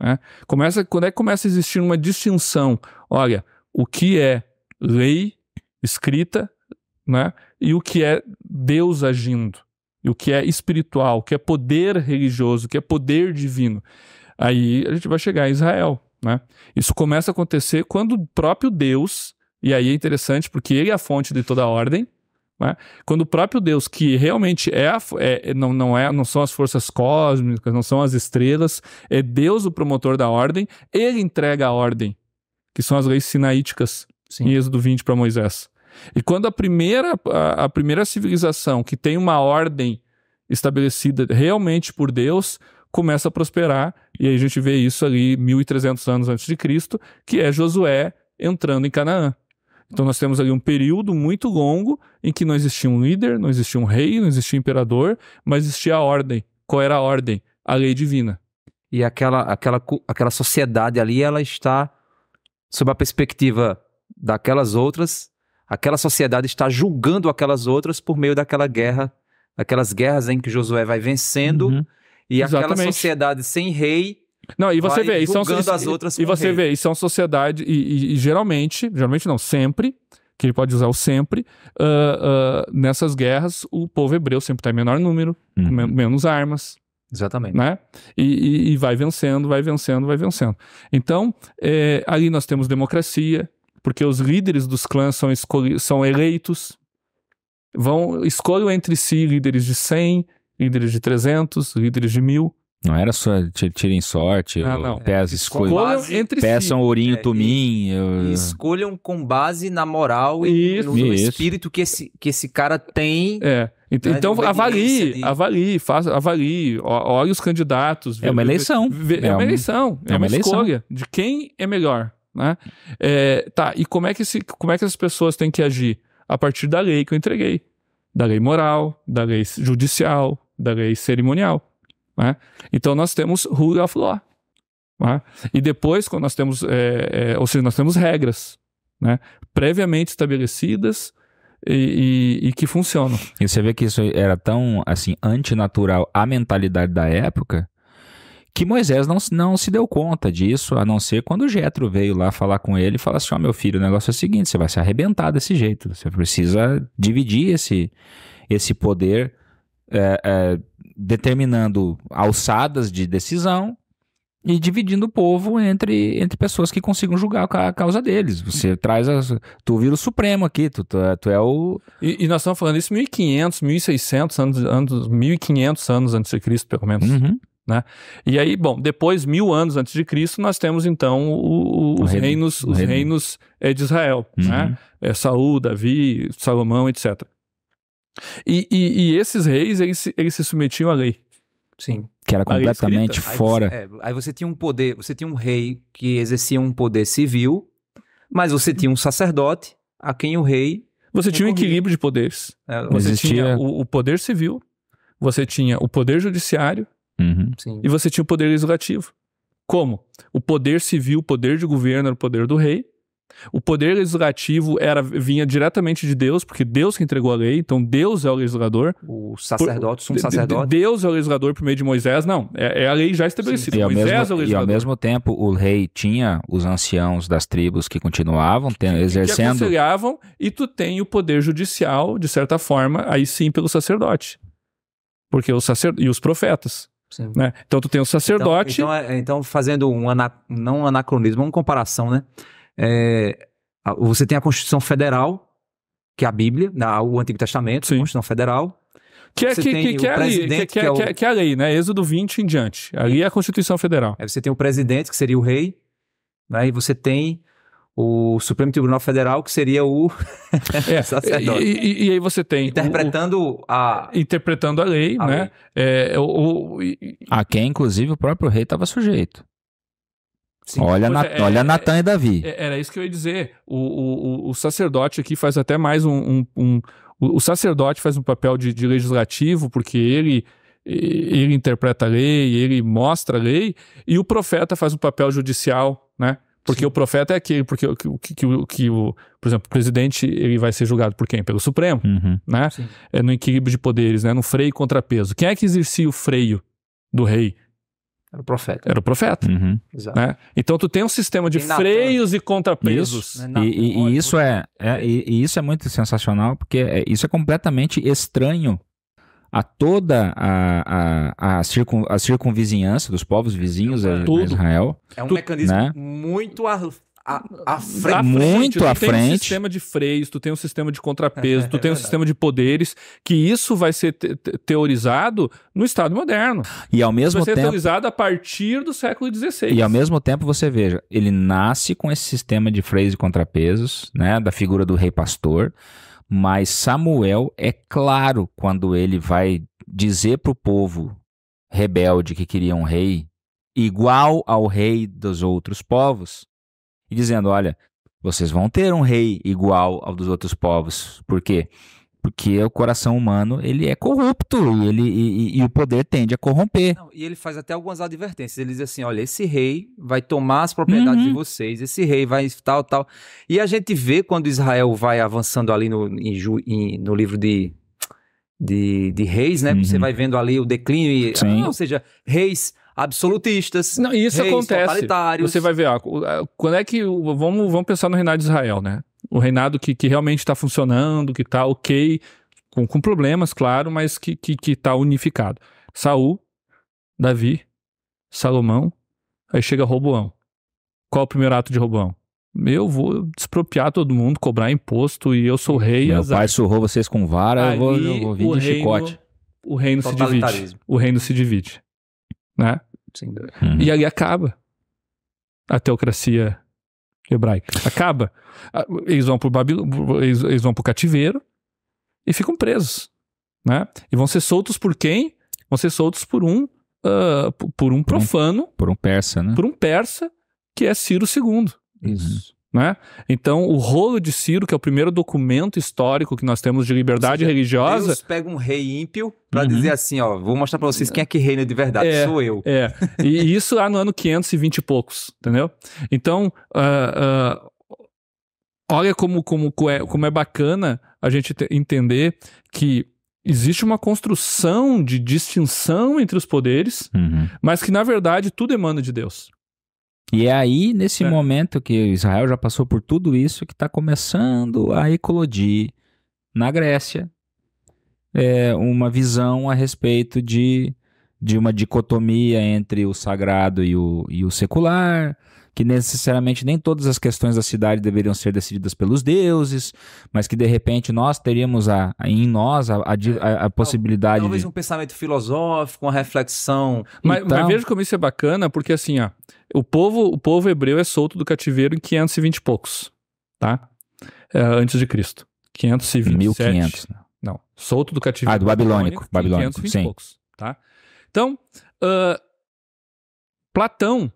Né? Começa, quando é que começa a existir uma distinção? Olha, o que é lei escrita né? e o que é Deus agindo, e o que é espiritual, o que é poder religioso, o que é poder divino. Aí a gente vai chegar a Israel. Né? Isso começa a acontecer quando o próprio Deus, e aí é interessante porque ele é a fonte de toda a ordem, né? Quando o próprio Deus, que realmente é, a, é, é, não, não, é, não são as forças cósmicas, não são as estrelas, é Deus o promotor da ordem, ele entrega a ordem, que são as leis sinaíticas, Sim. em Êxodo 20 para Moisés. E quando a primeira, a, a primeira civilização que tem uma ordem estabelecida realmente por Deus começa a prosperar, e aí a gente vê isso ali 1300 anos antes de Cristo, que é Josué entrando em Canaã. Então nós temos ali um período muito longo em que não existia um líder, não existia um rei, não existia um imperador, mas existia a ordem. Qual era a ordem? A lei divina. E aquela, aquela, aquela sociedade ali, ela está sob a perspectiva daquelas outras, aquela sociedade está julgando aquelas outras por meio daquela guerra, aquelas guerras em que Josué vai vencendo, uhum. e Exatamente. aquela sociedade sem rei não, e você vê, e são as outras e você vê, e são é sociedade e, e, e, geralmente, geralmente não, sempre que ele pode usar o sempre uh, uh, nessas guerras o povo hebreu sempre está em menor número, uhum. men menos armas, Exatamente. Né? E, e, e, vai vencendo, vai vencendo, vai vencendo. Então, é, ali nós temos democracia, porque os líderes dos clãs são, são eleitos, vão escolham entre si líderes de 100, líderes de 300, líderes de mil. Não era só tirem sorte, ah, não. Pés, é, escolham, entre peçam si. ourinho, é, tumim. Eu... Escolham com base na moral e isso, no, no isso. espírito que esse, que esse cara tem. É. Então, né, então avalie, avalie, faça, avalie, olhe os candidatos. É uma eleição. Vê, é, é, uma eleição, é, é, uma, uma eleição. escolha de quem é melhor. Né? É, tá, e como é, que esse, como é que essas pessoas têm que agir? A partir da lei que eu entreguei. Da lei moral, da lei judicial, da lei cerimonial. Né? Então nós temos rule of law. Né? E depois, quando nós temos, é, é, ou seja, nós temos regras né? previamente estabelecidas e, e, e, que funcionam. E você vê que isso era tão assim antinatural à mentalidade da época que Moisés não, não se deu conta disso, a não ser quando Jetro veio lá falar com ele e falar assim: ó, oh, meu filho, o negócio é o seguinte, você vai se arrebentar desse jeito, você precisa dividir esse, esse poder. É, é, determinando alçadas de decisão e dividindo o povo entre, entre pessoas que consigam julgar a causa deles. Você traz as, tu vira o Supremo aqui, tu, tu, é, tu é o e, e, nós estamos falando isso 1500, 1600 anos, anos 1500 anos antes de Cristo, pelo menos. Uhum. Né? E aí, bom, depois mil anos antes de Cristo, nós temos então o, o, os, reinos, os reinos, reinos eh, de Israel, né? uhum. né? É, Saul, Davi, Salomão, etc. E, e, e esses reis, eles, eles se submetiam à lei. Sim. Que era completamente fora. Aí você, é, aí você, tinha um poder, você tinha um rei que exercia um poder civil, mas você tinha um sacerdote a quem o rei. Você tinha um equilíbrio de poderes. É, você Existia... tinha o, o, poder civil, você tinha o poder judiciário uhum. e você tinha o poder legislativo. Como? O poder civil, o poder de governo era o poder do rei, o poder legislativo era vinha diretamente de Deus, porque Deus que entregou a lei, então Deus é o legislador. O sacerdote, por, um sacerdote. Deus é o legislador por meio de Moisés, não. É, é a lei já estabelecida. Sim, sim. Moisés mesmo, é o legislador. E ao mesmo tempo, o rei tinha os anciãos das tribos que continuavam tendo, que, exercendo. Que e tu tem o poder judicial, de certa forma, aí sim pelo sacerdote. Porque os sacer... e os profetas. Né? Então tu tem o então, sacerdote. Então, então, então fazendo um ana... não um anacronismo, uma comparação, né? É, você tem a Constituição Federal, que é a Bíblia, na, né, o Antigo Testamento, Sim. a Constituição Federal. Que é, que, é que, que, é ali, que, que, é, é que é a lei, né? Êxodo 20 em diante. Ali é a é. Constituição Federal. Aí você tem o presidente, que seria o rei, né? E você tem o Supremo Tribunal Federal, que seria o é, sacerdote. E, e, e, aí você tem. Interpretando o, a. Interpretando a lei, a né? Lei. É, o, o, e... A quem, inclusive, o próprio rei estava sujeito. Sim, olha, pois, é, é, olha é, Natan e Davi. É, era isso que eu ia dizer. O, o, o sacerdote aqui faz até mais um. um, um o, o sacerdote faz um papel de, de, legislativo, porque ele, ele interpreta a lei, ele mostra a lei, e o profeta faz um papel judicial, né? Porque Sim. o profeta é aquele, porque o que, que, que, que, o, por exemplo, o presidente ele vai ser julgado por quem? Pelo Supremo, uhum. né? Sim. É no equilíbrio de poderes, né? No freio e contrapeso. Quem é que exercia o freio do rei? Era o profeta. Era o profeta. Uhum. Né? Então tu tem um sistema de freios e contrapesos. Isso. É e, e, e, é isso é, é e, e, isso é muito sensacional, porque é, isso é completamente estranho a toda a, a, a, circun, a circunvizinhança dos povos vizinhos é de Israel. É um tu, mecanismo né? muito Hum, à hum, frente. Muito à frente. Tu tem um sistema de freios, tu tem um sistema de contrapeso, é, tu é tem um sistema de poderes, que isso vai ser te teorizado no Estado moderno. E ao mesmo tempo... Vai ser teorizado a partir do século XVI. E ao mesmo tempo, você veja, ele nasce com esse sistema de freios e contrapesos, né, da figura do rei pastor, mas Samuel é claro quando ele vai dizer para o povo rebelde que queria um rei igual ao rei dos outros povos, e dizendo: olha, vocês vão ter um rei igual ao dos outros povos. Por quê? Porque o coração humano ele é corrupto e, ele, e, e o poder tende a corromper. Não, e ele faz até algumas advertências. Ele diz assim: olha, esse rei vai tomar as propriedades uhum. de vocês, esse rei vai tal, tal. E a gente vê quando Israel vai avançando ali no, em, em, no livro de, de, de reis, né? Uhum. Você vai vendo ali o declínio, e, ou seja, reis absolutistas. Não, isso reis acontece. Você vai ver, ó, quando é que. Vamos, vamos pensar no reinado de Israel, né? O reinado que, que realmente está funcionando, que está ok, com, com problemas, claro, mas que está que, que tá unificado. Saul, Davi, Salomão, aí chega Roboão. Qual é o primeiro ato de Roboão? eu vou despropriar todo mundo, cobrar imposto e eu sou rei. Meu azar. pai surrou vocês com vara, Aí, eu vou, vou vir de reino, chicote. O reino se divide. O reino se divide. Né? uhum. E aí acaba a teocracia hebraica. Acaba. Eles vão para Babil... eles, eles vão pro cativeiro e ficam presos. Né? E vão ser soltos por quem? Vão ser soltos por um, uh, por um por profano. Um, por um persa, né? Por um persa, que é Ciro II. Isso. Uhum. Né? Então, o rolo de Ciro, que é o primeiro documento histórico que nós temos de liberdade seja, religiosa. Deus pega um rei ímpio para uhum. dizer assim: ó, vou mostrar para vocês quem é que reina de verdade, é, sou eu. É. e isso lá no ano 520 e poucos, entendeu? Então, uh, uh, olha como, como, é, como é bacana a gente entender que existe uma construção de distinção entre os poderes, uhum. mas que na verdade tudo emana de Deus. E é aí, nesse é. momento que Israel já passou por tudo isso, que está começando a eclodir na Grécia é, uma visão a respeito de, de uma dicotomia entre o sagrado e o, e o secular, que necessariamente nem todas as questões da cidade deveriam ser decididas pelos deuses, mas que de repente nós teríamos a, a em nós a, a, a possibilidade. Talvez de... um pensamento filosófico, uma reflexão. Mas, então... mas veja como isso é bacana, porque assim, ó, o povo, o povo hebreu é solto do cativeiro em 520 e poucos, tá? É, antes de Cristo. 527. 1500. Né? Não, solto do cativeiro. Ah, do babilônico. Babilônico, e sim. Poucos, tá? Então, uh, Platão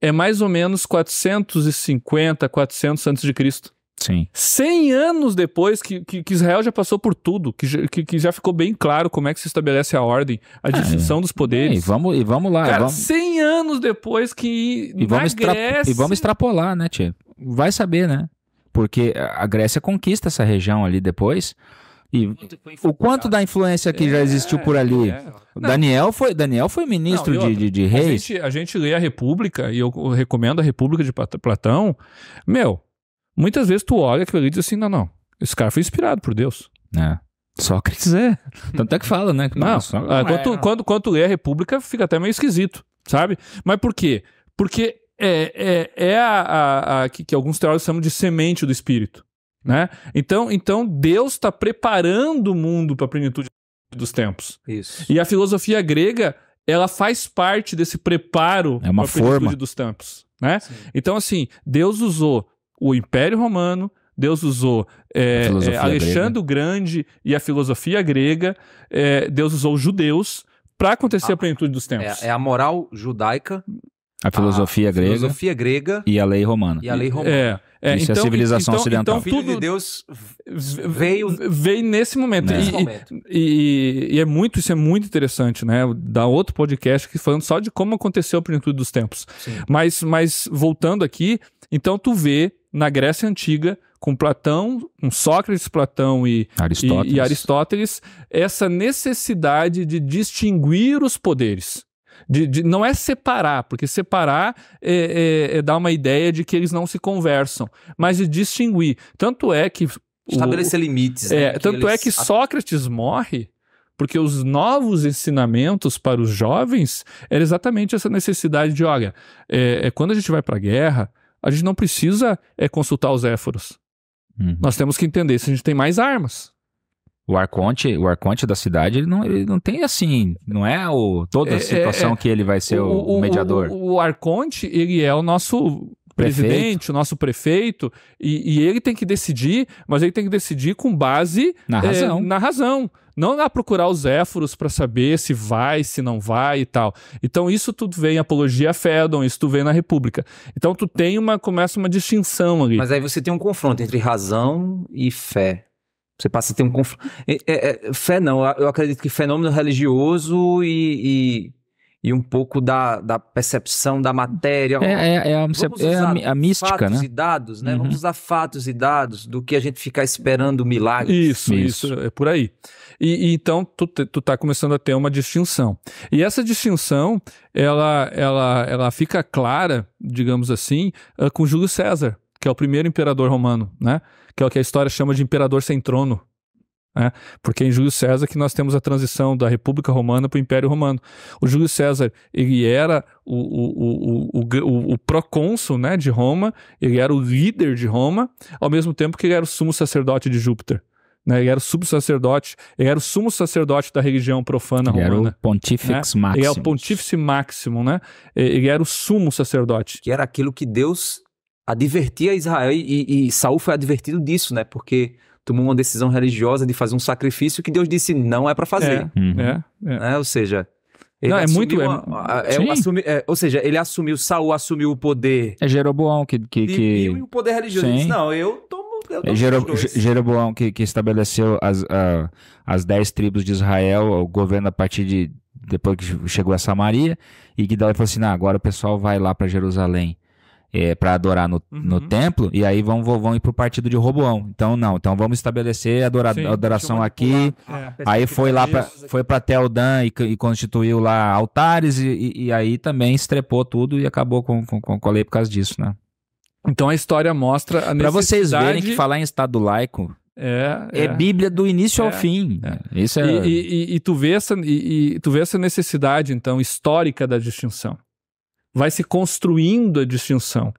é mais ou menos 450, 400 antes de Cristo. Sim. 100 anos depois que, que, que, Israel já passou por tudo, que, que, que, já ficou bem claro como é que se estabelece a ordem, a é, distinção é, dos poderes. É, e, vamos, e vamos lá. Cara, vamos... 100 anos depois que e vamos Grécia... E vamos extrapolar, né, Tia? Vai saber, né? Porque a Grécia conquista essa região ali depois e o quanto da influência que é, já existiu por é, ali? É. Daniel foi, Daniel foi ministro não, de, outra, de, de, reis. A gente, a gente, lê a República, e eu recomendo a República de Platão. Meu, muitas vezes tu olha aquilo ali e diz assim: não, não, esse cara foi inspirado por Deus. É. Sócrates é. Tanto é que fala, né? não, ah, não, só... É, não quando, é, quando, quando tu lê a República, fica até meio esquisito, sabe? Mas por quê? Porque é, é, é a, a, a que, que, alguns teólogos chamam de semente do espírito. Né? Então, então Deus está preparando o mundo para a plenitude dos tempos. Isso. E a filosofia grega ela faz parte desse preparo é para a plenitude dos tempos. Né? Sim. Então, assim, Deus usou o Império Romano, Deus usou é, é, Alexandre o Grande e a filosofia grega, é, Deus usou os judeus para acontecer a, a, plenitude dos é, tempos. É, a moral judaica, a filosofia a grega, filosofia grega e a lei romana. E a lei romana. É, é, Isso é então, é civilização então, então ocidental. Então, tudo o Filho de Deus veio... Veio nesse momento. E, momento. E, e, e, é muito, isso é muito interessante, né? da outro podcast que falando só de como aconteceu a plenitude dos tempos. Mas, mas voltando aqui, então tu vê na Grécia Antiga com Platão, com Sócrates, Platão e Aristóteles. E, e Aristóteles, essa necessidade de distinguir os poderes de, de não é separar, porque separar é, é, é dar uma ideia de que eles não se conversam, mas de distinguir. Tanto é que. Estabelecer o, limites. É, né, tanto é eles... é que Sócrates morre porque os novos ensinamentos para os jovens era exatamente essa necessidade de, olha, é, é quando a gente vai para a guerra, a gente não precisa é, consultar os éforos. Uhum. Nós temos que entender se a gente tem mais armas. O Arconte, o Arconte da cidade, ele não, ele não tem assim, não é o toda a é, é, situação é, é, que ele vai ser o, o mediador. O, o, Arconte, ele é o nosso prefeito. presidente, o nosso prefeito, e, e, ele tem que decidir, mas ele tem que decidir com base na é, razão. É, na razão. Não lá procurar os éforos para saber se vai, se não vai e tal. Então, isso tudo vem apologia Fedon, isso tudo vem na República. Então, tu tem uma, começa uma distinção ali. Mas aí você tem um confronto entre razão e fé. Você passa a ter um conflito. É, é, é, fé não, eu acredito que fenômeno religioso e, e, e, um pouco da, da percepção da matéria. É, é, é, a, é a, a, mística, fatos né? e dados, né? Uhum. Vamos usar fatos e dados do que a gente ficar esperando milagres. Isso, isso, isso é por aí. E, e então tu, tu tá começando a ter uma distinção. E essa distinção, ela, ela, ela fica clara, digamos assim, ah, com Júlio César, que é o primeiro imperador romano, né? que é o que a história chama de imperador sem trono. Né? Porque em Júlio César que nós temos a transição da República Romana para o Império Romano. O Júlio César ele era o, o, o, o, o procônsul né, de Roma, ele era o líder de Roma, ao mesmo tempo que ele era o sumo sacerdote de Júpiter. Né? Ele era o subsacerdote, ele era o sumo sacerdote da religião profana ele romana. Era o pontífex né? É máximo. Ele era o pontífice máximo, né? Ele era o sumo sacerdote. Que era aquilo que Deus a Israel e, e Saul foi advertido disso, né? Porque tomou uma decisão religiosa de fazer um sacrifício que Deus disse não é para fazer. É, uhum. é, é. é, ou seja, ele não, é muito. É uma, é, é, assumi, é, ou seja, ele assumiu, Saul assumiu o poder. É Jeroboão que. que, que... o poder religioso. Sim. disse, não, eu tomo. é Jeroboão que, que estabeleceu as, uh, as dez tribos de Israel, o governo a partir de. depois que chegou a Samaria, e que daí falou assim: ah, agora o pessoal vai lá para Jerusalém é, para adorar no, uhum. no, templo, e aí vão, vão ir pro partido de Roboão. Então, não. Então vamos estabelecer a adora, Sim, adoração aqui. É. Aí foi lá foi para Teldã e, e, constituiu lá altares, e, e, aí também estrepou tudo e acabou com, com, com, a lei por causa disso, né? Então a história mostra a necessidade... Para vocês verem que falar em Estado laico é, é, é. Bíblia do início é, ao fim. É. Isso é... E, e, e, tu vê essa, e, e, tu vê essa necessidade, então, histórica da distinção vai se construindo a distinção.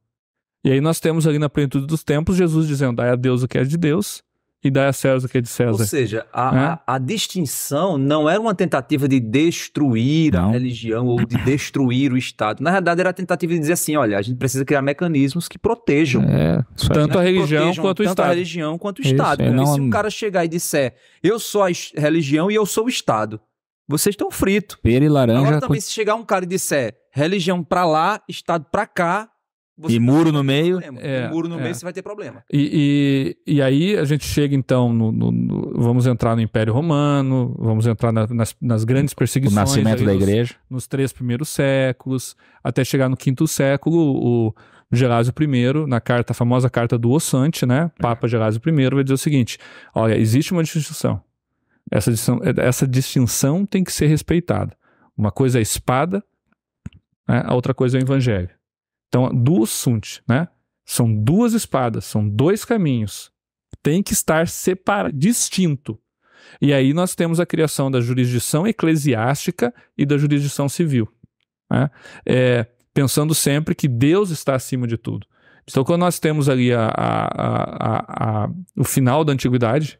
E aí nós temos ali na plenitude dos tempos Jesus dizendo: dai a Deus o que é de Deus e dai a César o que é de César. Ou seja, a, é? a, a distinção não era uma tentativa de destruir não. a religião ou de destruir o Estado. Na verdade, era a tentativa de dizer assim: olha, a gente precisa criar mecanismos que protejam. É, tanto a né? religião quanto o Estado. Tanto a religião quanto o Estado. Isso, é, não... se o cara chegar e disser eu sou a religião e eu sou o Estado vocês estão fritos. Pera e laranja. Agora também, se chegar um cara e disser religião pra lá, Estado pra cá. e tá muro no meio. É, muro no é. meio, você vai ter problema. E, e, e aí a gente chega, então, no, no, no, vamos entrar no Império Romano, vamos entrar na, nas, nas, grandes perseguições. O nascimento da nos, igreja. Nos três primeiros séculos, até chegar no quinto século, o Gerásio I, na carta, a famosa carta do Ossante, né? Papa Gerásio I, vai dizer o seguinte: olha, existe uma distinção essa distinção, essa distinção tem que ser respeitada. Uma coisa é a espada, né? a outra coisa é o evangelho. Então, duas sunt, né? São duas espadas, são dois caminhos. Tem que estar separado, distinto. E aí nós temos a criação da jurisdição eclesiástica e da jurisdição civil. Né? É, pensando sempre que Deus está acima de tudo. Então, quando nós temos ali a, a, a, o final da antiguidade,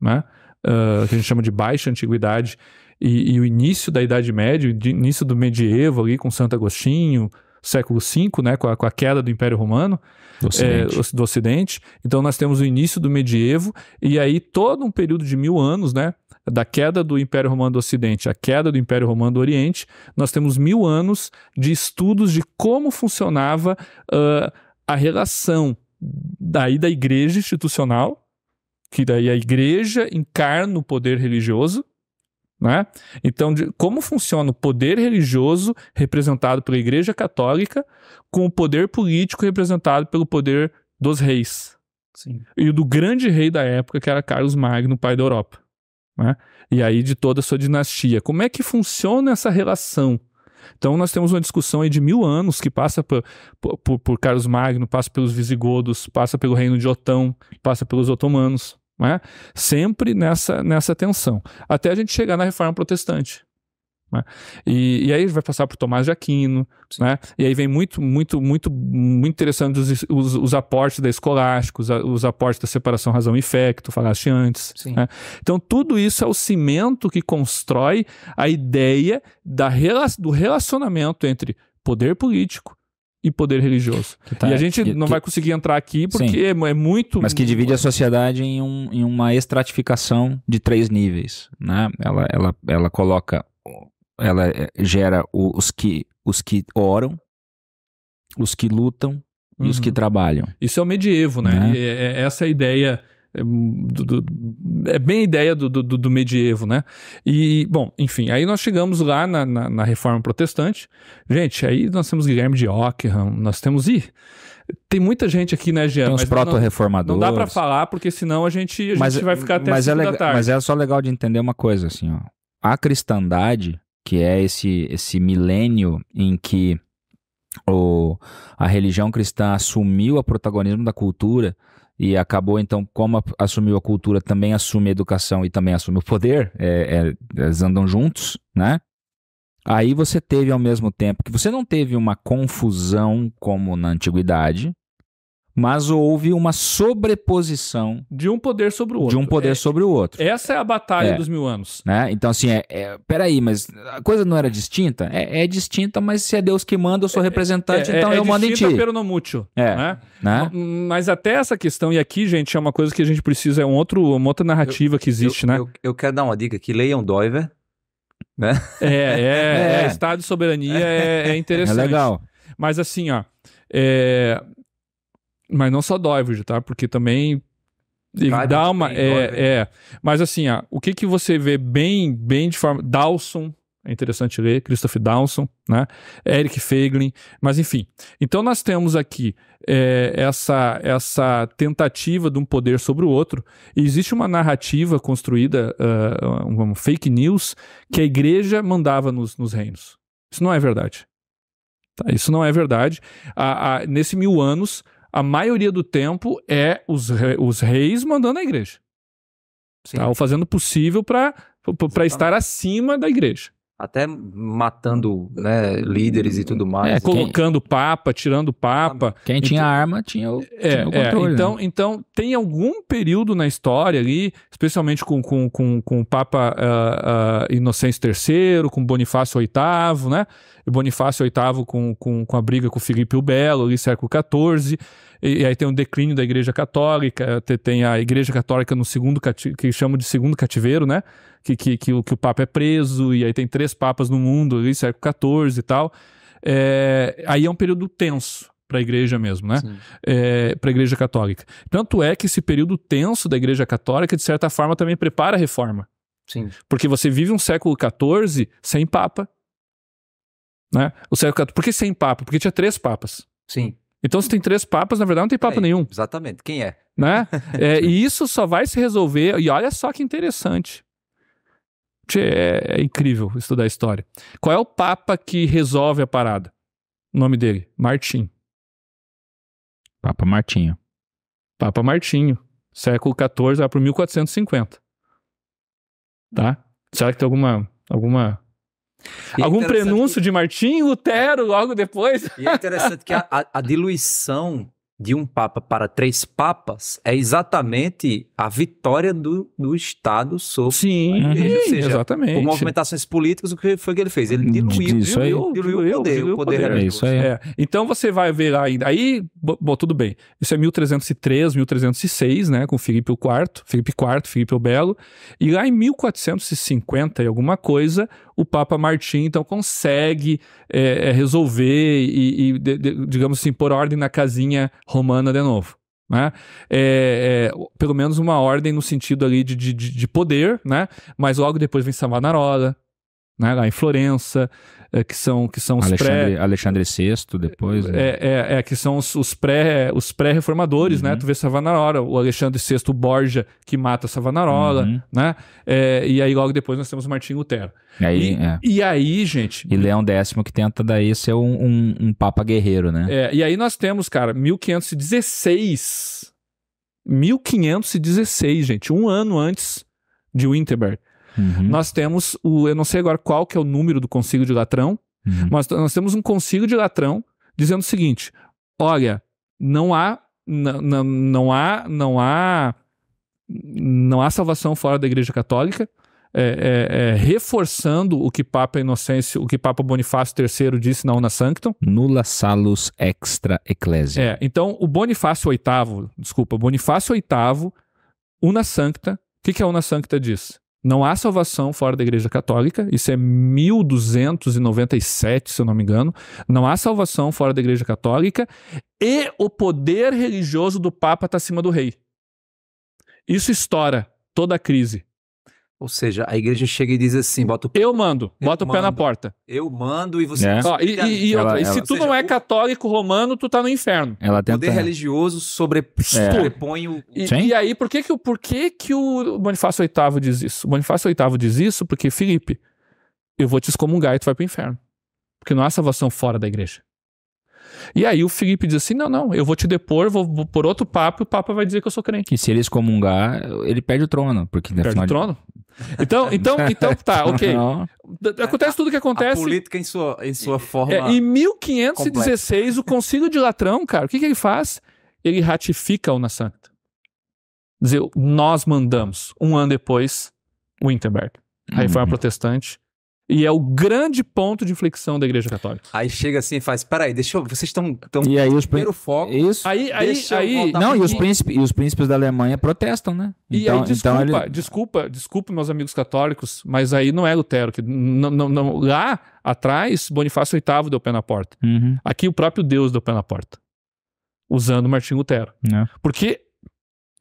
né? uh, que a gente chama de Baixa Antiguidade, e, e o início da Idade Média, o início do medievo ali com Santo Agostinho, século V, né, com a, com a, queda do Império Romano do eh, ocidente. É, do ocidente. Então nós temos o início do medievo e aí todo um período de mil anos, né, da queda do Império Romano do Ocidente à queda do Império Romano do Oriente, nós temos mil anos de estudos de como funcionava uh, a relação daí da igreja institucional que daí a igreja encarna o poder religioso, né? Então, de, como funciona o poder religioso representado pela Igreja Católica com o poder político representado pelo poder dos reis? Sim. E do grande rei da época, que era Carlos Magno, pai da Europa. Né? E aí de toda a sua dinastia. Como é que funciona essa relação? Então, nós temos uma discussão de mil anos que passa por, por, por Carlos Magno, passa pelos visigodos, passa pelo reino de Otão, passa pelos otomanos. Né? Sempre nessa, nessa tensão. Até a gente chegar na reforma protestante. Né? E, e, aí vai passar por Tomás de Aquino, né? e aí vem muito, muito, muito, muito interessante os, os, os aportes da escolástica, os, os, aportes da separação razão e fé, que tu falaste antes. Né? Então, tudo isso é o cimento que constrói a ideia da, do relacionamento entre poder político, e poder religioso. Tá, e a gente que, não que, vai conseguir entrar aqui porque é, é, muito. Mas que divide a sociedade em, um, em uma estratificação de três níveis. Né? Ela, ela, ela coloca, ela eh, gera os que, os que oram, os que lutam e uhum. os que uhum. trabalham. Isso é o medievo, né? né? E, é, é essa é a ideia do, do, é bem a ideia do, do, do, medievo, né? E, bom, enfim, aí nós chegamos lá na, na, na reforma protestante. Gente, aí nós temos Guilherme de Ockham, nós temos. Ih, tem muita gente aqui, né, Jean? Tem uns proto-reformadores. Não, não, dá para falar, porque senão a gente, a gente vai ficar até mas é tarde. Mas é só legal de entender uma coisa, assim, ó. A cristandade, que é esse, esse milênio em que o, a religião cristã assumiu o protagonismo da cultura e acabou então, como assumiu a cultura, também assume a educação e também assume o poder, é, é, eles andam juntos, né? Aí você teve ao mesmo tempo que você não teve uma confusão como na antiguidade, mas houve uma sobreposição de um poder sobre o outro. De um poder é, sobre o outro. Essa é a batalha é, dos mil anos. Né? Então, assim, é, é, peraí, mas a coisa não era distinta? É, é distinta, mas se é Deus que manda, eu sou é, é, representante, é, então eu mando em ti. É distinta, mútil, é né? né? Mas até essa questão, e aqui, gente, é uma coisa que a gente precisa, é um outro, uma outra narrativa eu, que existe, eu, né? Eu, eu quero dar uma dica aqui, leiam Doiver, né? É, é, Estado de Soberania é, interessante. É legal. Mas assim, ó, é, mas não só Doivod, tá? Porque também ele dá uma. É, é. Mas assim, ó, o que, que você vê bem, bem de forma. Dawson, é interessante ler, Christoph Dawson, né? Eric Feiglin, mas enfim. Então nós temos aqui é, essa, essa tentativa de um poder sobre o outro. E existe uma narrativa construída, uh, fake news, que a igreja mandava nos, nos reinos. Isso não é verdade. Tá? Isso não é verdade. Ah, ah, nesse mil anos, a maioria do tempo é os, re, os reis mandando a igreja. Tá? Ou fazendo possível para estar acima da igreja até matando né, líderes e tudo mais. É, colocando quem... papa, tirando papa. Quem então, tinha arma tinha o, é, tinha o é, controle. É, então, né? então, tem algum período na história ali, especialmente com, com, com, com o Papa uh, uh, Inocêncio III, com Bonifácio VIII, né? Bonifácio VIII com, com, com a briga com Filipe o Belo, ali século XIV, e, aí tem um declínio da Igreja Católica, tem a Igreja Católica no segundo que chamam de segundo cativeiro, né? Que, que, que, o, que o Papa é preso, e aí tem três papas no mundo, isso século XIV e tal. É, aí é um período tenso para a igreja mesmo, né? É, para a igreja católica. Tanto é que esse período tenso da igreja católica, de certa forma, também prepara a reforma. Sim. Porque você vive um século XIV sem papa. Né? O século XIV. Por que sem papa? Porque tinha três papas. Sim. Então, se tem três papas, na verdade não tem papa nenhum. Exatamente. Quem é? Né? é, e isso só vai se resolver. E olha só que interessante. É, é incrível estudar história. Qual é o papa que resolve a parada? O nome dele? Martim. Papa Martinho. Papa Martinho. Século XIV, vai para 1450. Tá? Será que tem alguma, alguma e é Algum prenúncio que... de Martim Lutero é. logo depois? E é interessante que a, a, a diluição de um papa para três papas é exatamente a vitória do, do Estado sobre Sim, a igreja. Ou uhum, seja, exatamente. Por movimentações políticas, o que foi que ele fez? Ele diluiu, diluiu, diluiu, diluiu, diluiu o poder. Diluiu o poder, é isso aí. É. Então você vai ver ainda aí, bom, tudo bem. Isso é 1303, 1306, né, com Filipe IV, Filipe IV, Filipe o Belo. E lá em 1450 e alguma coisa, o Papa Martim, então, consegue é, é, resolver e, e de, de, digamos assim, pôr ordem na casinha romana de novo. Né? É, é, pelo menos uma ordem no sentido ali de, de, de poder, né? mas logo depois vem Savannarola, né, lá em Florença, é, que são que são os Alexandre, pré Alexandre VI depois né? é, é, é, que são os, os pré os pré reformadores né? uhum. né tu vê Savonarola o Alexandre VI Borja que mata Savonarola uhum. né é, e aí logo depois nós temos Martinho Lutero e aí, e, é. e, aí gente e Leão X que tenta daí ser um, um, um papa guerreiro né é, e aí nós temos cara 1516 1516 gente um ano antes de Winterberg Uhum. Nós temos o, eu não sei agora qual que é o número do Conselho de Latrão, uhum. mas nós temos um Conselho de Latrão dizendo o seguinte: olha, não há, não, não há, não há, não há salvação fora da Igreja Católica. É, é, é, reforçando o que Papa Inocêncio, o que Papa Bonifácio III disse na Una Sanctum. Nula salus extra ecclesia. É, então o Bonifácio VIII, desculpa, Bonifácio VIII, Una Sancta, o que, que a Una Sancta diz? Não há salvação fora da Igreja Católica, isso é 1297, se eu não me engano. Não há salvação fora da Igreja Católica e o poder religioso do Papa está acima do rei. Isso estoura toda a crise. Ou seja, a igreja chega e diz assim, bota o pé. Eu mando, bota o pé na porta. Eu mando e você. É. Ó, e, e, e, ela, e ela, se tu seja, não é católico romano, tu tá no inferno. Ela tenta... O poder religioso é. sobrepõe o. E, aí, por que que, por que que o Bonifácio VIII diz isso? O Bonifácio VIII diz isso porque, Felipe, eu vou te excomungar e tu vai pro inferno. Porque não há salvação fora da igreja. E aí o Felipe diz assim: não, não, eu vou te depor, vou, vou por outro papo, e o Papa vai dizer que eu sou crente. E se ele excomungar, ele perde o trono, porque né, perde o trono. Então, então, então tá, ok. Acontece tudo o que acontece. A política em sua, em sua forma. É, em 1516, complexa. o Concílio de Latrão, cara, o que, que ele faz? Ele ratifica a Una Santa. Dizer, nós mandamos, um ano depois, Winterberg a reforma hum. protestante, e é o grande ponto de inflexão da Igreja Católica. Aí chega assim e faz: peraí, deixa eu. Vocês estão. Tão... E aí os primeiro foco. É isso. Aí, aí, aí Não, e os, príncipes, e os príncipes da Alemanha protestam, né? E então, aí, então desculpa, então ele... desculpa, desculpa, meus amigos católicos, mas aí não é Lutero. Que não, não, não, lá atrás, Bonifácio VIII deu pé na porta. Uhum. Aqui o próprio Deus deu pé na porta. Usando Martim Lutero. É. Porque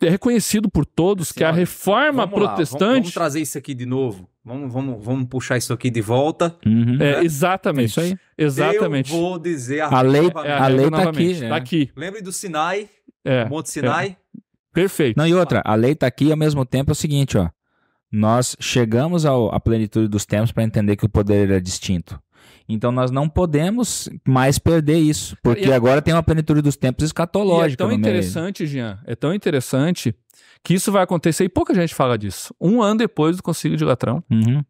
é reconhecido por todos Senhora, que a reforma vamos protestante. vamos, vamos, trazer isso aqui de novo. Vamos, vamos, vamos puxar isso aqui de volta. Uhum. É, né? exatamente. Isso aí. Exatamente. Eu vou dizer a, a lei. É, a, lei está aqui. Está né? aqui. Lembre do Sinai, é, Monte Sinai. É. Perfeito. Não, e outra, a lei está aqui e ao mesmo tempo é o seguinte, ó. Nós chegamos ao, à plenitude dos tempos para entender que o poder era distinto. Então nós não podemos mais perder isso, porque e é- agora tem uma plenitude dos tempos escatológica. E é tão interessante, Jean, é tão interessante que isso vai acontecer e pouca gente fala disso. Um ano depois do Concílio de Latrão, uhum.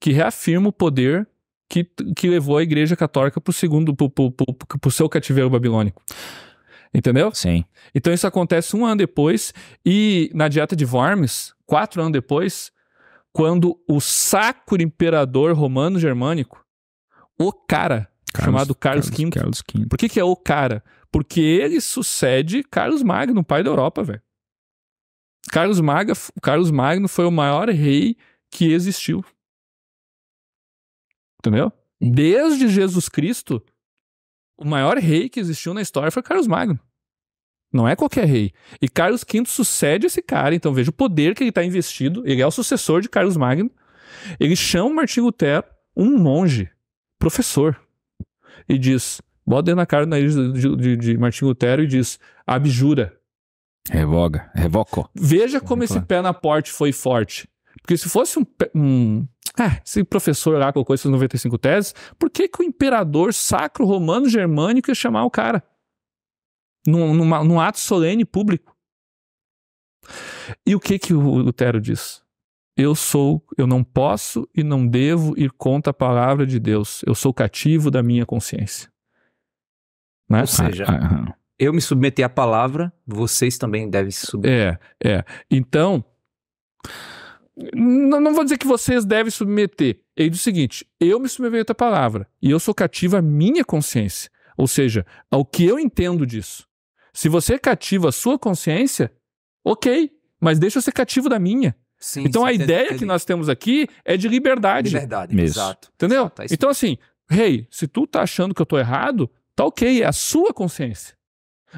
que reafirma o poder que, que levou a Igreja Católica para o segundo, para o seu cativeiro babilônico. Entendeu? Sim. Então isso acontece um ano depois e na dieta de Worms, quatro anos depois, quando o sacro imperador romano germânico o cara, Carlos, chamado Carlos, Carlos, V. Carlos V. Por que, que é o cara? Porque ele sucede Carlos Magno, pai da Europa, velho. Carlos, Carlos Magno foi o maior rei que existiu. Entendeu? Desde Jesus Cristo, o maior rei que existiu na história foi Carlos Magno. Não é qualquer rei. E Carlos V sucede esse cara, então veja o poder que ele está investido. Ele é o sucessor de Carlos Magno. Ele chama Martinho Lutero um monge professor. E diz, bota dentro na cara de, de, de Martim Lutero e diz, abjura. Revoga, revoco. Veja como esse pé na porte foi forte. Porque se fosse um, um ah, é, esse professor lá colocou essas 95 teses, por que, que o imperador sacro romano germânico ia chamar o cara? Num, numa, num ato solene público. E o que que o Lutero diz? eu sou, eu não posso e não devo ir contra a palavra de Deus. Eu sou cativo da minha consciência. Né? Ou seja, ah, ah, ah. eu me submeter à palavra, vocês também devem se submeter. É, é. Então, não, não vou dizer que vocês devem submeter. É do o seguinte: eu me submeto à palavra e eu sou cativo à minha consciência. Ou seja, ao que eu entendo disso. Se você é cativo à sua consciência, ok, mas deixa eu ser cativo da minha. Sim, então a ideia entendi. que nós temos aqui é de liberdade. Liberdade, mesmo. exato. Entendeu? Tá exato, é então assim, rei, hey, se tu tá achando que eu tô errado, tá ok, é a sua consciência.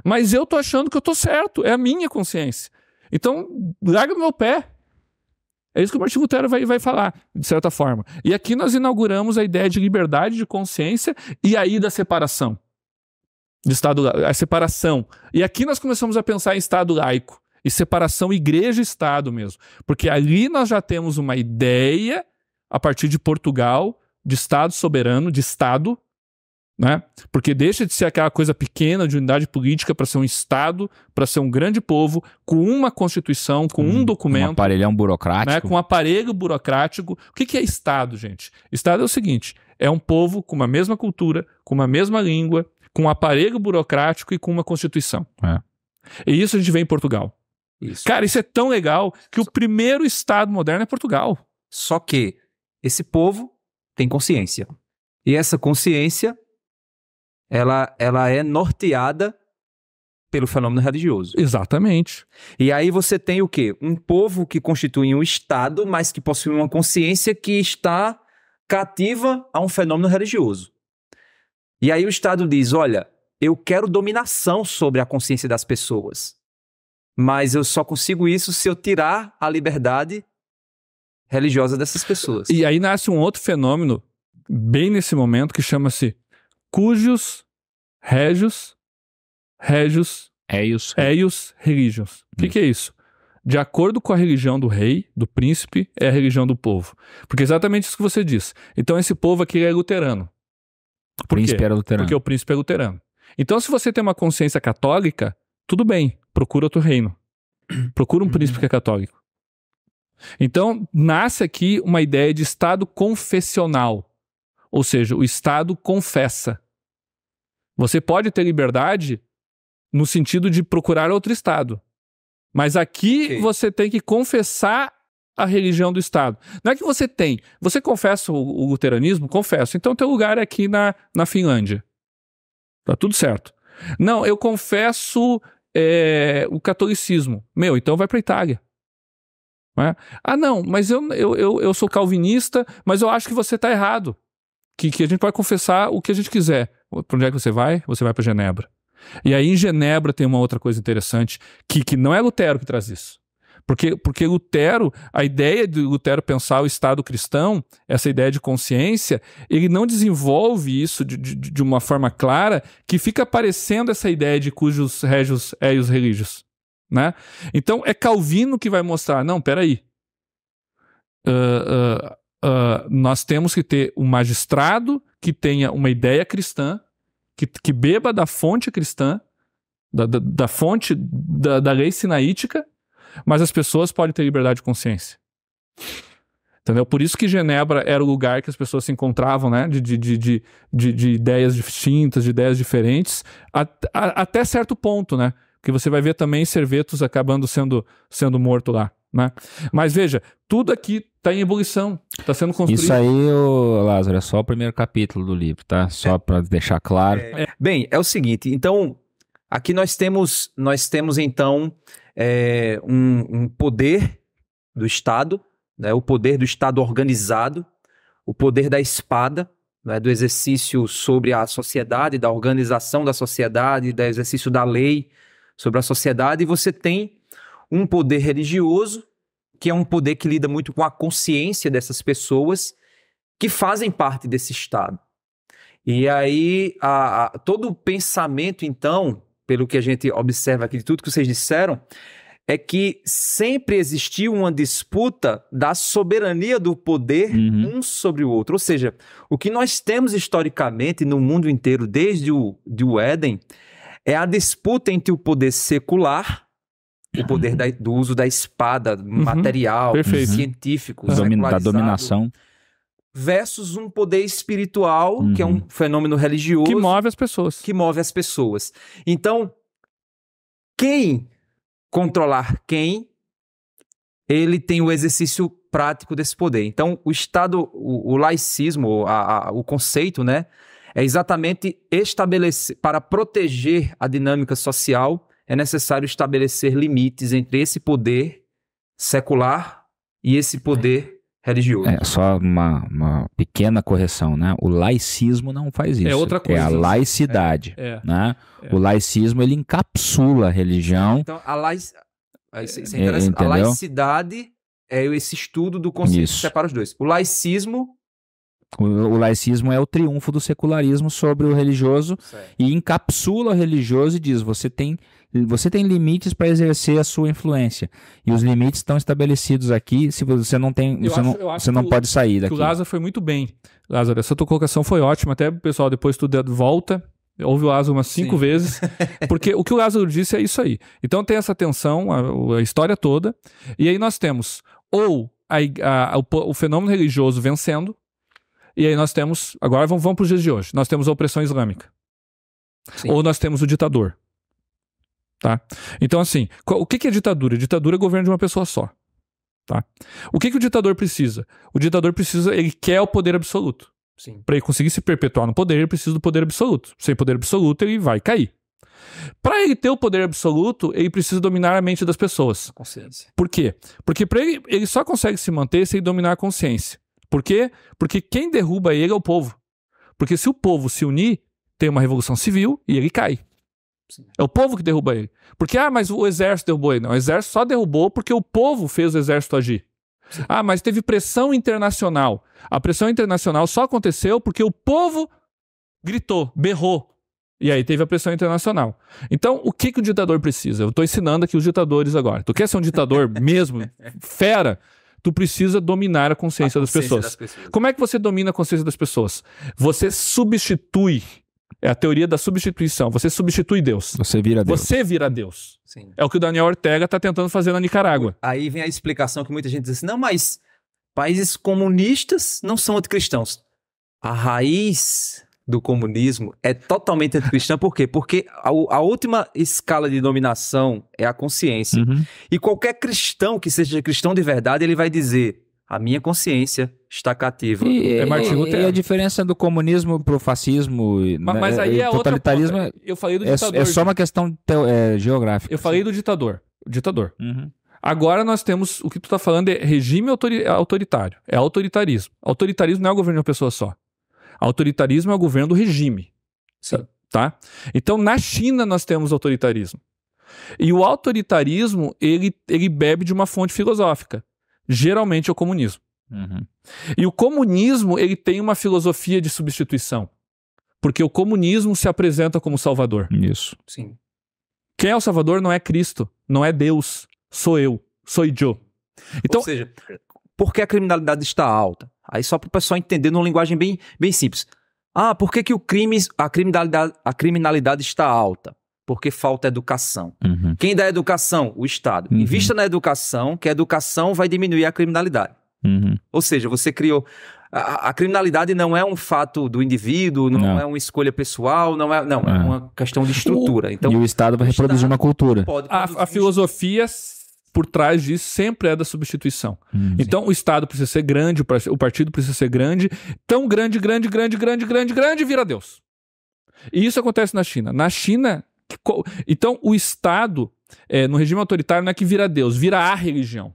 Mas eu tô achando que eu tô certo, é a minha consciência. Então, larga meu pé. É isso que o Martin Lutero vai, vai falar, de certa forma. E aqui nós inauguramos a ideia de liberdade de consciência e aí da separação. De estado, a separação. E aqui nós começamos a pensar em estado laico. E separação igreja-estado mesmo. Porque ali nós já temos uma ideia, a partir de Portugal, de Estado soberano, de Estado, né? Porque deixa de ser aquela coisa pequena de unidade política para ser um Estado, para ser um grande povo, com uma constituição, com um, uhum. um documento. Um aparelhão burocrático. Né? Com um aparelho burocrático. O que, que é Estado, gente? Estado é o seguinte: é um povo com uma mesma cultura, com uma mesma língua, com um aparelho burocrático e com uma constituição. É. E isso a gente vê em Portugal. Isso. Cara, isso é tão legal que o primeiro Estado moderno é Portugal. Só que esse povo tem consciência. E essa consciência, ela, ela é norteada pelo fenômeno religioso. Exatamente. E aí você tem o quê? Um povo que constitui um Estado, mas que possui uma consciência que está cativa a um fenômeno religioso. E aí o Estado diz: olha, eu quero dominação sobre a consciência das pessoas. Mas eu só consigo isso se eu tirar a liberdade religiosa dessas pessoas. E aí nasce um outro fenômeno, bem nesse momento, que chama-se cujos regios, regios, eios, eios religios. O que, que é isso? de acordo com a religião do rei, do príncipe, é a religião do povo. Porque é exatamente isso que você diz. Então esse povo aqui é luterano. Por o príncipe quê? era luterano. Porque o príncipe é luterano. Então se você tem uma consciência católica, tudo bem procura outro reino. Procura um hum. príncipe que é católico. Então, nasce aqui uma ideia de Estado confessional. Ou seja, o Estado confessa. Você pode ter liberdade no sentido de procurar outro Estado. Mas aqui okay. você tem que confessar a religião do Estado. Não é que você tem. Você confessa o, o luteranismo? Confesso. Então, teu lugar é aqui na, na Finlândia. Tá tudo certo. Não, eu confesso é, o catolicismo. Meu, então vai para Itália. Né? Ah, não, mas eu, eu, eu, eu, sou calvinista, mas eu acho que você está errado. Que, que a gente pode confessar o que a gente quiser. Para onde é que você vai? Você vai para Genebra. E aí em Genebra tem uma outra coisa interessante, que, que não é Lutero que traz isso. Porque, porque Lutero, a ideia de Lutero pensar o Estado cristão, essa ideia de consciência, ele não desenvolve isso de, de, de uma forma clara que fica aparecendo essa ideia de cujos régios é os religios. Né? Então é Calvino que vai mostrar: não, peraí. Uh, uh, uh, nós temos que ter um magistrado que tenha uma ideia cristã, que, que beba da fonte cristã, da, da, da fonte da, da lei sinaítica mas as pessoas podem ter liberdade de consciência. Entendeu? Por isso que Genebra era o lugar que as pessoas se encontravam, né? De, de, de, de, de ideias distintas, de ideias diferentes, a, a, até certo ponto, né? Que você vai ver também Servetos acabando sendo, sendo morto lá, né? Mas veja, tudo aqui está em ebulição, está sendo construído. Isso aí, Lázaro, é só o primeiro capítulo do livro, tá? Só é. para deixar claro. É. Bem, é o seguinte, então... Aqui nós temos, nós temos então é, um, um poder do Estado, né, o poder do Estado organizado, o poder da espada, né, do exercício sobre a sociedade, da organização da sociedade, do exercício da lei sobre a sociedade, e você tem um poder religioso, que é um poder que lida muito com a consciência dessas pessoas que fazem parte desse Estado. E aí, a, a, todo o pensamento, então, pelo que a gente observa aqui de tudo que vocês disseram, é que sempre existiu uma disputa da soberania do poder uhum. um sobre o outro. Ou seja, o que nós temos historicamente no mundo inteiro, desde o de Éden, é a disputa entre o poder secular, o poder uhum. da, do uso da espada, uhum. material, Perfeito. científico, da dominação versus um poder espiritual, uhum. que é um uhum. fenômeno religioso. Que move as pessoas. Que move as pessoas. Então, quem controlar quem, ele tem o exercício prático desse poder. Então, o Estado, o, o laicismo, a, a, o conceito, né, é exatamente estabelecer, para proteger a dinâmica social, é necessário estabelecer limites entre esse poder secular e esse poder religioso. É, só uma, uma pequena correção, né? O laicismo não faz é é isso. É outra coisa. É a laicidade, é, né? é, né? O laicismo, ele encapsula a religião. Então, a, laic... É, a laicidade é esse estudo do conceito isso. que separa os dois. O laicismo... O, o laicismo é o triunfo do secularismo sobre o religioso certo. e encapsula o religioso e diz, você tem você tem limites para exercer a sua influência. E os limites estão estabelecidos aqui. Se você não tem, eu você acho, não, você não o, pode sair daqui. o Lázaro foi muito bem. Lázaro, essa tua colocação foi ótima. Até o pessoal depois tu volta, ouve o Lázaro umas cinco Sim. vezes, porque o que o Lázaro disse é isso aí. Então tem essa tensão, a, a história toda, e aí nós temos ou a, a, o, o, fenômeno religioso vencendo, e aí nós temos, agora vamos, vamos para os dias de hoje, nós temos a opressão islâmica, Sim. ou nós temos o ditador. Tá? Então, assim, o que é ditadura? Ditadura é governo de uma pessoa só. Tá? O que, que o ditador precisa? O ditador precisa, ele quer o poder absoluto. Para ele conseguir se perpetuar no poder, ele precisa do poder absoluto. Sem poder absoluto, ele vai cair. Para ele ter o poder absoluto, ele precisa dominar a mente das pessoas. Consciência. Por quê? Porque para ele, ele só consegue se manter sem dominar a consciência. Por quê? Porque quem derruba ele é o povo. Porque se o povo se unir, tem uma revolução civil e ele cai. É o povo que derruba ele. Porque, ah, mas o exército derrubou ele. Não, o exército só derrubou porque o povo fez o exército agir. Sim. Ah, mas teve pressão internacional. A pressão internacional só aconteceu porque o povo gritou, berrou. E aí teve a pressão internacional. Então, o que, que o ditador precisa? Eu estou ensinando aqui os ditadores agora. Tu quer ser um ditador mesmo, fera? Tu precisa dominar a consciência, a consciência das, pessoas. das pessoas. Como é que você domina a consciência das pessoas? Você substitui é a teoria da substituição. Você substitui Deus. Você vira Deus. Você vira Deus. Sim. É o que o Daniel Ortega está tentando fazer na Nicarágua. Aí vem a explicação que muita gente diz assim: não, mas países comunistas não são anticristãos. A raiz do comunismo é totalmente anticristã. Por quê? Porque a, a última escala de dominação é a consciência. Uhum. E qualquer cristão que seja cristão de verdade, ele vai dizer: a minha consciência está cativa. E, é Martin Luther. E a diferença do comunismo pro fascismo mas, né, mas aí é totalitarismo outra ponta. Eu falei do é, ditador. É, é só uma questão é, geográfica. Eu falei assim. do ditador. ditador. Uhum. Agora nós temos, o que tu está falando é regime autoritário, é autoritarismo. Autoritarismo não é o governo de uma pessoa só. Autoritarismo é o governo do regime. Sim. Tá? Então na China nós temos autoritarismo. E o autoritarismo, ele, ele bebe de uma fonte filosófica geralmente é o comunismo. Uhum. E o comunismo ele tem uma filosofia de substituição, porque o comunismo se apresenta como salvador. Isso. Sim. Quem é o salvador não é Cristo, não é Deus, sou eu, sou Joe. Então, Ou seja, por que a criminalidade está alta? Aí só para o pessoal entender numa linguagem bem, bem simples. Ah, por que, que o crime, a, criminalidade, a criminalidade está alta? porque falta educação. Uhum. Quem dá educação? O Estado. Uhum. Invista na educação, que a educação vai diminuir a criminalidade. Uhum. Ou seja, você criou. A, a, criminalidade não é um fato do indivíduo, não, não. é uma escolha pessoal, não é. Não, é, é uma questão de estrutura. Então, e o Estado vai reproduzir Estado uma cultura. A, a filosofia por trás disso sempre é da substituição. Hum, então sim. o Estado precisa ser grande, o partido precisa ser grande, tão grande, grande, grande, grande, grande, grande, vira Deus. E isso acontece na China. Na China, então, o Estado, é, no regime autoritário, não é que vira Deus, vira a religião.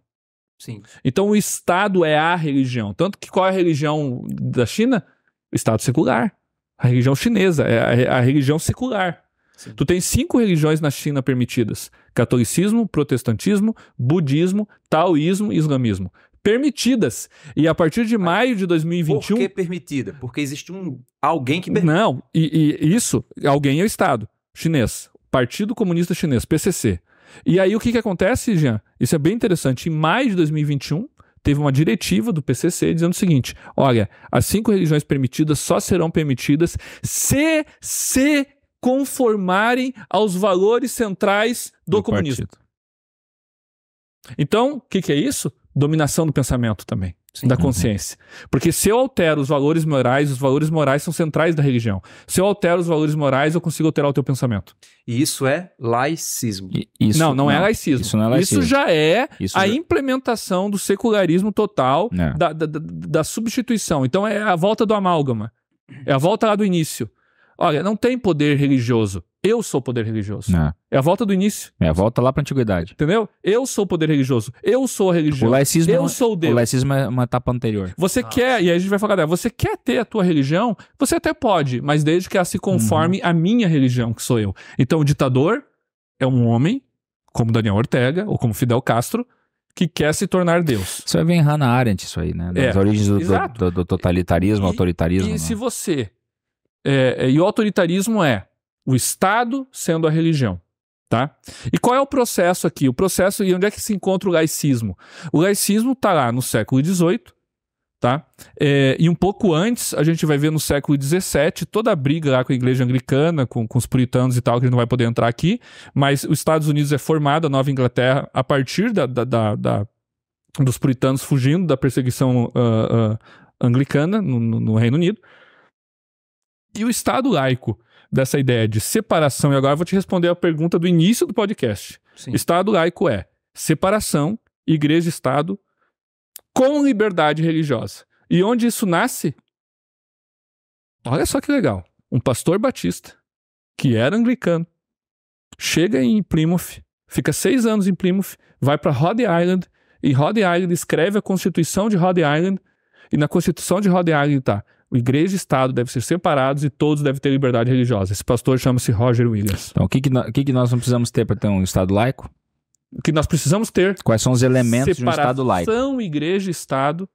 Sim. Então, o Estado é a religião. Tanto que qual é a religião da China? O Estado secular. A religião chinesa, é a, a religião secular. Sim. Tu tem cinco religiões na China permitidas: catolicismo, protestantismo, budismo, taoísmo e islamismo. Permitidas. E a partir de maio de 2021. Por que permitida? Porque existe um alguém que permite. Não, e, e isso, alguém é o Estado chinês, Partido Comunista Chinês, PCC. E aí o que, que acontece, Jean? Isso é bem interessante. Em maio de 2021, teve uma diretiva do PCC dizendo o seguinte: olha, as cinco religiões permitidas só serão permitidas se se conformarem aos valores centrais do, do comunismo. Partido. Então, o que, que é isso? Dominação do pensamento também. Sim. da consciência. Porque se eu altero os valores morais, os valores morais são centrais da religião. Se eu altero os valores morais, eu consigo alterar o teu pensamento. E isso é laicismo. E, isso, não, não, é não, é laicismo. Isso, não é laicismo. isso já é isso a já... implementação do secularismo total, é. da, da, da, substituição. Então é a volta do amálgama. É a volta lá do início. Olha, não tem poder religioso. Eu sou o poder religioso. É. é a volta do início. É a volta lá para a antiguidade. Entendeu? Eu sou o poder religioso. Eu sou a religião. O laicismo, eu sou Deus. O laicismo é uma etapa anterior. Você Nossa. quer, e aí a gente vai falar dela, você quer ter a tua religião? Você até pode, mas desde que ela se conforme uhum. à minha religião, que sou eu. Então o ditador é um homem, como Daniel Ortega ou como Fidel Castro, que quer se tornar Deus. Você vai ver na Hannah Arendt isso aí, né? Das é, origens do, do, do, totalitarismo, e, autoritarismo. E né? se você... É, é e o autoritarismo é o Estado sendo a religião. Tá? E qual é o processo aqui? O processo e onde é que se encontra o laicismo? O laicismo está lá no século XVIII, tá? É, e um pouco antes, a gente vai ver no século XVII toda a briga lá com a igreja anglicana, com, com os puritanos e tal, que a gente não vai poder entrar aqui, mas os Estados Unidos é formada, a Nova Inglaterra, a partir da, da, da, da, dos puritanos fugindo da perseguição uh, uh, anglicana no, no, no Reino Unido. E o Estado laico dessa ideia de separação, e agora vou te responder a pergunta do início do podcast. Sim. Estado laico é separação, igreja e Estado, com liberdade religiosa. E onde isso nasce? Olha só que legal. Um pastor batista, que era anglicano, chega em Plymouth, fica seis anos em Plymouth, vai para Rhode Island, e Rhode Island escreve a Constituição de Rhode Island, e na Constituição de Rhode Island está igreja e Estado devem ser separados e todos devem ter liberdade religiosa. Esse pastor chama-se Roger Williams. Então, o que, que, o que, que nós não precisamos ter para ter um Estado laico? O que nós precisamos ter? Quais são os elementos de um Estado laico? Separação, igreja, Estado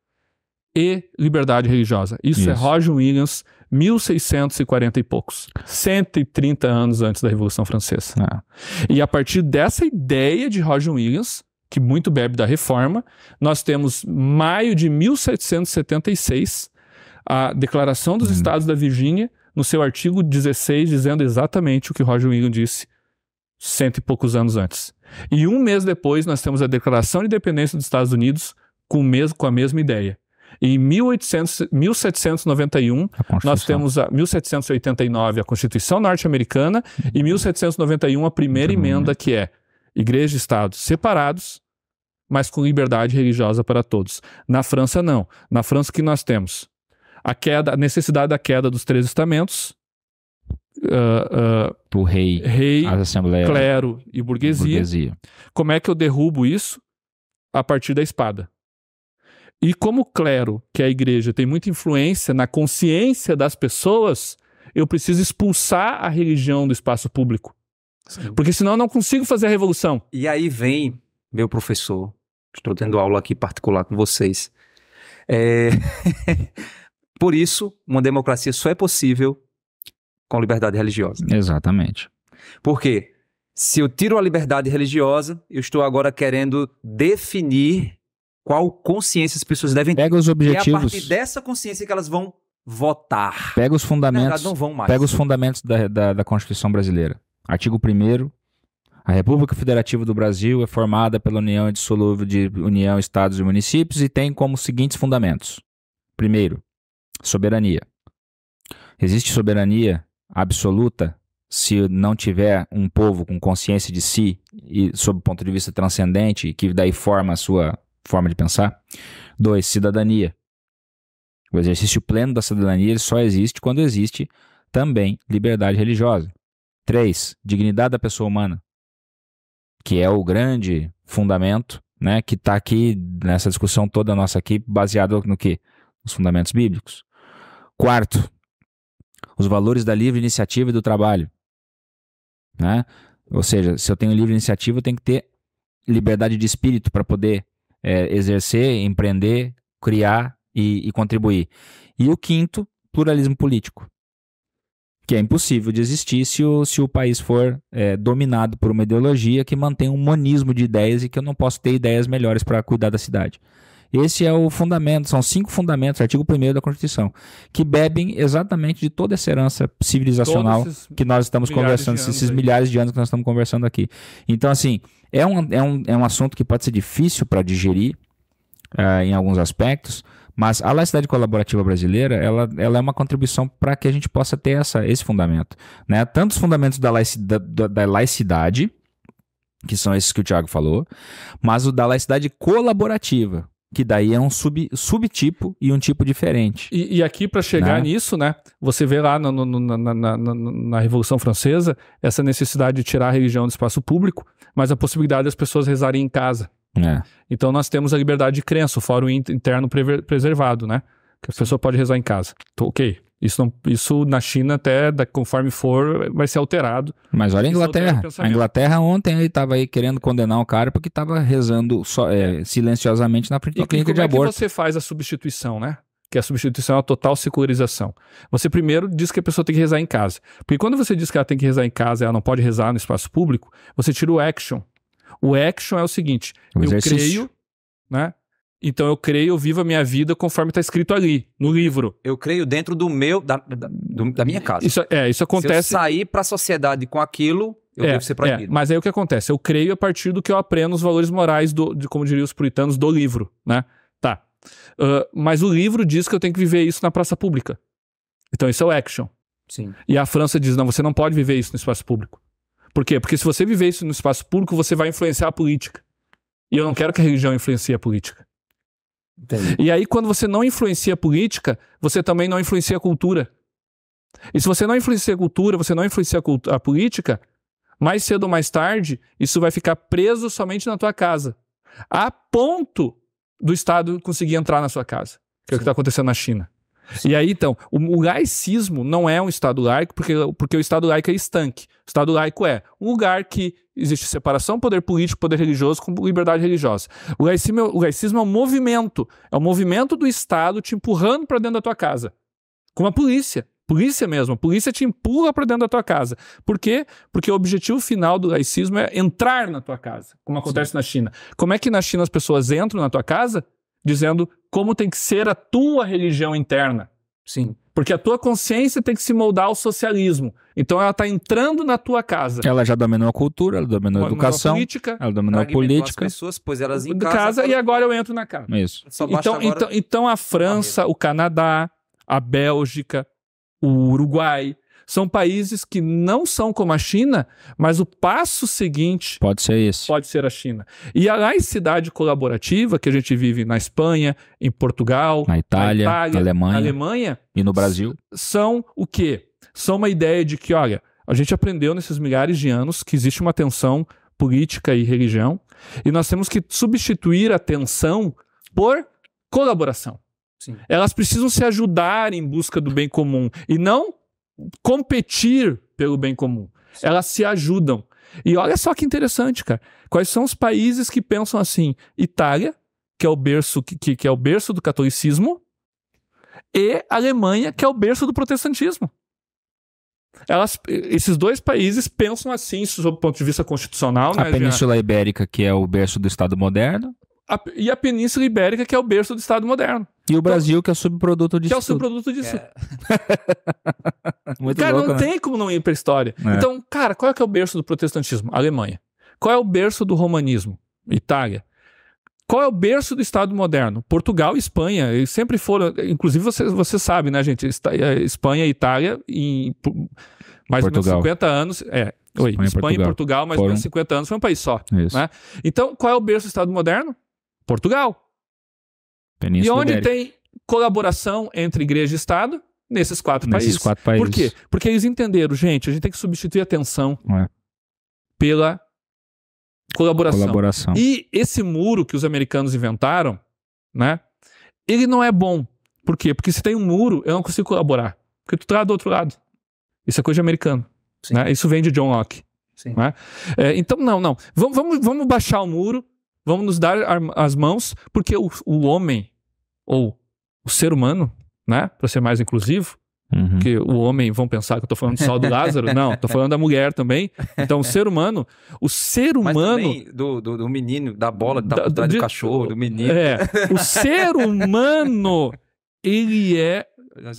e liberdade religiosa. Isso, é Isso. é Roger Williams, 1640 e poucos. 130 anos antes da Revolução Francesa. Ah. E a partir dessa ideia de Roger Williams, que muito bebe da reforma, nós temos maio de 1776, a Declaração dos uhum. Estados da Virgínia, no seu artigo 16, dizendo exatamente o que Roger Williams disse cento e poucos anos antes. E um mês depois, nós temos a Declaração de Independência dos Estados Unidos com, mesmo, com a mesma ideia. Em 1800, 1791, nós temos a 1789 a Constituição Norte-Americana uhum. e 1791 a primeira uhum. emenda que é Igreja e Estado separados, mas com liberdade religiosa para todos. Na França não. Na França o que nós temos a queda, a necessidade da queda dos três estamentos. Uh, ah, uh, ah, o rei, rei clero e burguesia. burguesia. Como é que eu derrubo isso? A partir da espada. E como o clero, que é a igreja, tem muita influência na consciência das pessoas, eu preciso expulsar a religião do espaço público. Sim. Porque senão eu não consigo fazer a revolução. E aí vem, meu professor, estou tendo aula aqui particular com vocês. É... Por isso, uma democracia só é possível com liberdade religiosa. Exatamente. Por quê? Se eu tiro a liberdade religiosa, eu estou agora querendo definir qual consciência as pessoas devem ter. Pega os objetivos. E é a partir dessa consciência que elas vão votar. Pega os fundamentos. Verdade, não vão mais. Pega os fundamentos da, da, da Constituição brasileira. Artigo 1 a República Federativa do Brasil é formada pela União Indissolúvel de União, Estados e Municípios e tem como seguintes fundamentos. Primeiro, Soberania. Existe soberania absoluta se não tiver um povo com consciência de si e sob o ponto de vista transcendente, que daí forma a sua forma de pensar? Dois, cidadania. O exercício pleno da cidadania só existe quando existe também liberdade religiosa. três Dignidade da pessoa humana, que é o grande fundamento né, que está aqui nessa discussão toda nossa aqui, baseado no que? Nos fundamentos bíblicos. Quarto, os valores da livre iniciativa e do trabalho. Né? Ou seja, se eu tenho livre iniciativa, eu tenho que ter liberdade de espírito para poder é, exercer, empreender, criar e, e contribuir. E o quinto, pluralismo político que é impossível de existir se o, se o país for é, dominado por uma ideologia que mantém um monismo de ideias e que eu não posso ter ideias melhores para cuidar da cidade. Esse é o fundamento, são cinco fundamentos, artigo 1 da Constituição, que bebem exatamente de toda essa herança civilizacional que nós estamos conversando, esses aí. milhares de anos que nós estamos conversando aqui. Então, assim, é um, é um, é um assunto que pode ser difícil para digerir uh, em alguns aspectos, mas a laicidade colaborativa brasileira, ela, ela é uma contribuição para que a gente possa ter essa, esse fundamento. Né? Tanto os fundamentos da, da, da laicidade, que são esses que o Tiago falou, mas o da laicidade colaborativa, que daí é um sub, subtipo e um tipo diferente. E, e aqui, para chegar né? nisso, né? Você vê lá no, no, na, na, na, na, Revolução Francesa essa necessidade de tirar a religião do espaço público, mas a possibilidade das pessoas rezarem em casa. É. Então nós temos a liberdade de crença, o fórum interno preservado, né? Que a pessoa pode rezar em casa. Tô, ok. Isso, não, isso na China, até da, conforme for, vai ser alterado. Mas olha a Inglaterra. A Inglaterra ontem ele estava aí querendo condenar o cara porque estava rezando so, é, é, silenciosamente na frente da clínica de aborto. Como é que você faz a substituição, né? Que a substituição é a total secularização. Você primeiro diz que a pessoa tem que rezar em casa. Porque quando você diz que ela tem que rezar em casa, ela não pode rezar no espaço público, você tira o action. O action é o seguinte: o eu creio, né? Então eu creio, eu vivo a minha vida conforme está escrito ali, no livro. Eu creio dentro do meu, da, da, da minha casa. Isso, é, isso acontece. Se eu sair para a sociedade com aquilo, eu é, devo ser proibido. É, mas aí o que acontece? Eu creio a partir do que eu aprendo os valores morais, do, de, como diriam os puritanos, do livro, né? Tá. Uh, mas o livro diz que eu tenho que viver isso na praça pública. Então isso é o action. Sim. E a França diz, não, você não pode viver isso no espaço público. Por quê? Porque se você viver isso no espaço público, você vai influenciar a política. E eu não quero que a religião influencie a política. E aí, quando você não influencia a política, você também não influencia a cultura. E se você não influencia a cultura, você não influencia a, a política, mais cedo ou mais tarde, isso vai ficar preso somente na tua casa. A ponto do Estado conseguir entrar na sua casa, que Sim. é o que está acontecendo na China. E aí, então, o, o, laicismo não é um Estado laico, porque, porque o Estado laico é estanque. O Estado laico é um lugar que existe separação poder político, poder religioso com liberdade religiosa. O laicismo, é, o laicismo é um movimento. É um movimento do Estado te empurrando para dentro da tua casa. Como a polícia. Polícia mesmo. A polícia te empurra para dentro da tua casa. Por quê? Porque o objetivo final do laicismo é entrar na tua casa, como acontece Sim. na China. Como é que na China as pessoas entram na tua casa? dizendo como tem que ser a tua religião interna. Sim. Porque a tua consciência tem que se moldar ao socialismo. Então ela está entrando na tua casa. Ela já dominou a cultura, ela dominou a educação, política, ela dominou a política. As pessoas, pois elas em casa, casa e agora eu entro na casa. Isso. Então, então, então a França, a o Canadá, a Bélgica, o Uruguai, são países que não são como a China, mas o passo seguinte pode ser esse. Pode ser a China. E a laicidade colaborativa que a gente vive na Espanha, em Portugal, na Itália, na, Itália, na Alemanha, Alemanha e no Brasil são o quê? São uma ideia de que, olha, a gente aprendeu nesses milhares de anos que existe uma tensão política e religião, e nós temos que substituir a tensão por colaboração. Sim. Elas precisam se ajudar em busca do bem comum e não competir pelo bem comum. Sim. Elas se ajudam. E olha só que interessante, cara. Quais são os países que pensam assim? Itália, que é o berço, que, que é o berço do catolicismo, e Alemanha, que é o berço do protestantismo. Elas, esses dois países pensam assim, sob o ponto de vista constitucional. A né, Península Ibérica, que é o berço do Estado moderno. A, e a Península Ibérica, que é o berço do Estado moderno. E o então, Brasil, então, que é subproduto disso. Que é o subproduto disso. É. Muito cara, louco, não né? tem como não ir para a história. É. Então, cara, qual é que é o berço do protestantismo? Alemanha. Qual é o berço do romanismo? Itália. Qual é o berço do Estado moderno? Portugal e Espanha. Eles sempre foram. Inclusive, você, você sabe, né, gente? É, Espanha e Itália, em mais Portugal. ou menos 50 anos. É, Oi, Espanha, Espanha Portugal. e Portugal, mais ou menos 50 anos, foi um país só. Né? Então, qual é o berço do Estado moderno? Portugal. Península e onde Ibérica. tem colaboração entre igreja e Estado, nesses quatro nesses países. quatro países. Por quê? Porque eles entenderam, gente, a gente tem que substituir a tensão é. pela colaboração. colaboração. E esse muro que os americanos inventaram, né? Ele não é bom. Por quê? Porque se tem um muro, eu não consigo colaborar. Porque tu tá do outro lado. Isso é coisa de americano. Né? Isso vem de John Locke. Né? É, então, não, não. Vamos, vamos, vamos baixar o muro vamos nos dar as mãos, porque o, o homem, ou o ser humano, né? Para ser mais inclusivo, uhum. que o homem vão pensar que eu estou falando só do Lázaro, não, estou falando da mulher também. Então, o ser humano, o ser Mas humano. Do, do, do, menino, da bola, tá da, da, do cachorro, do menino. É, o ser humano, ele é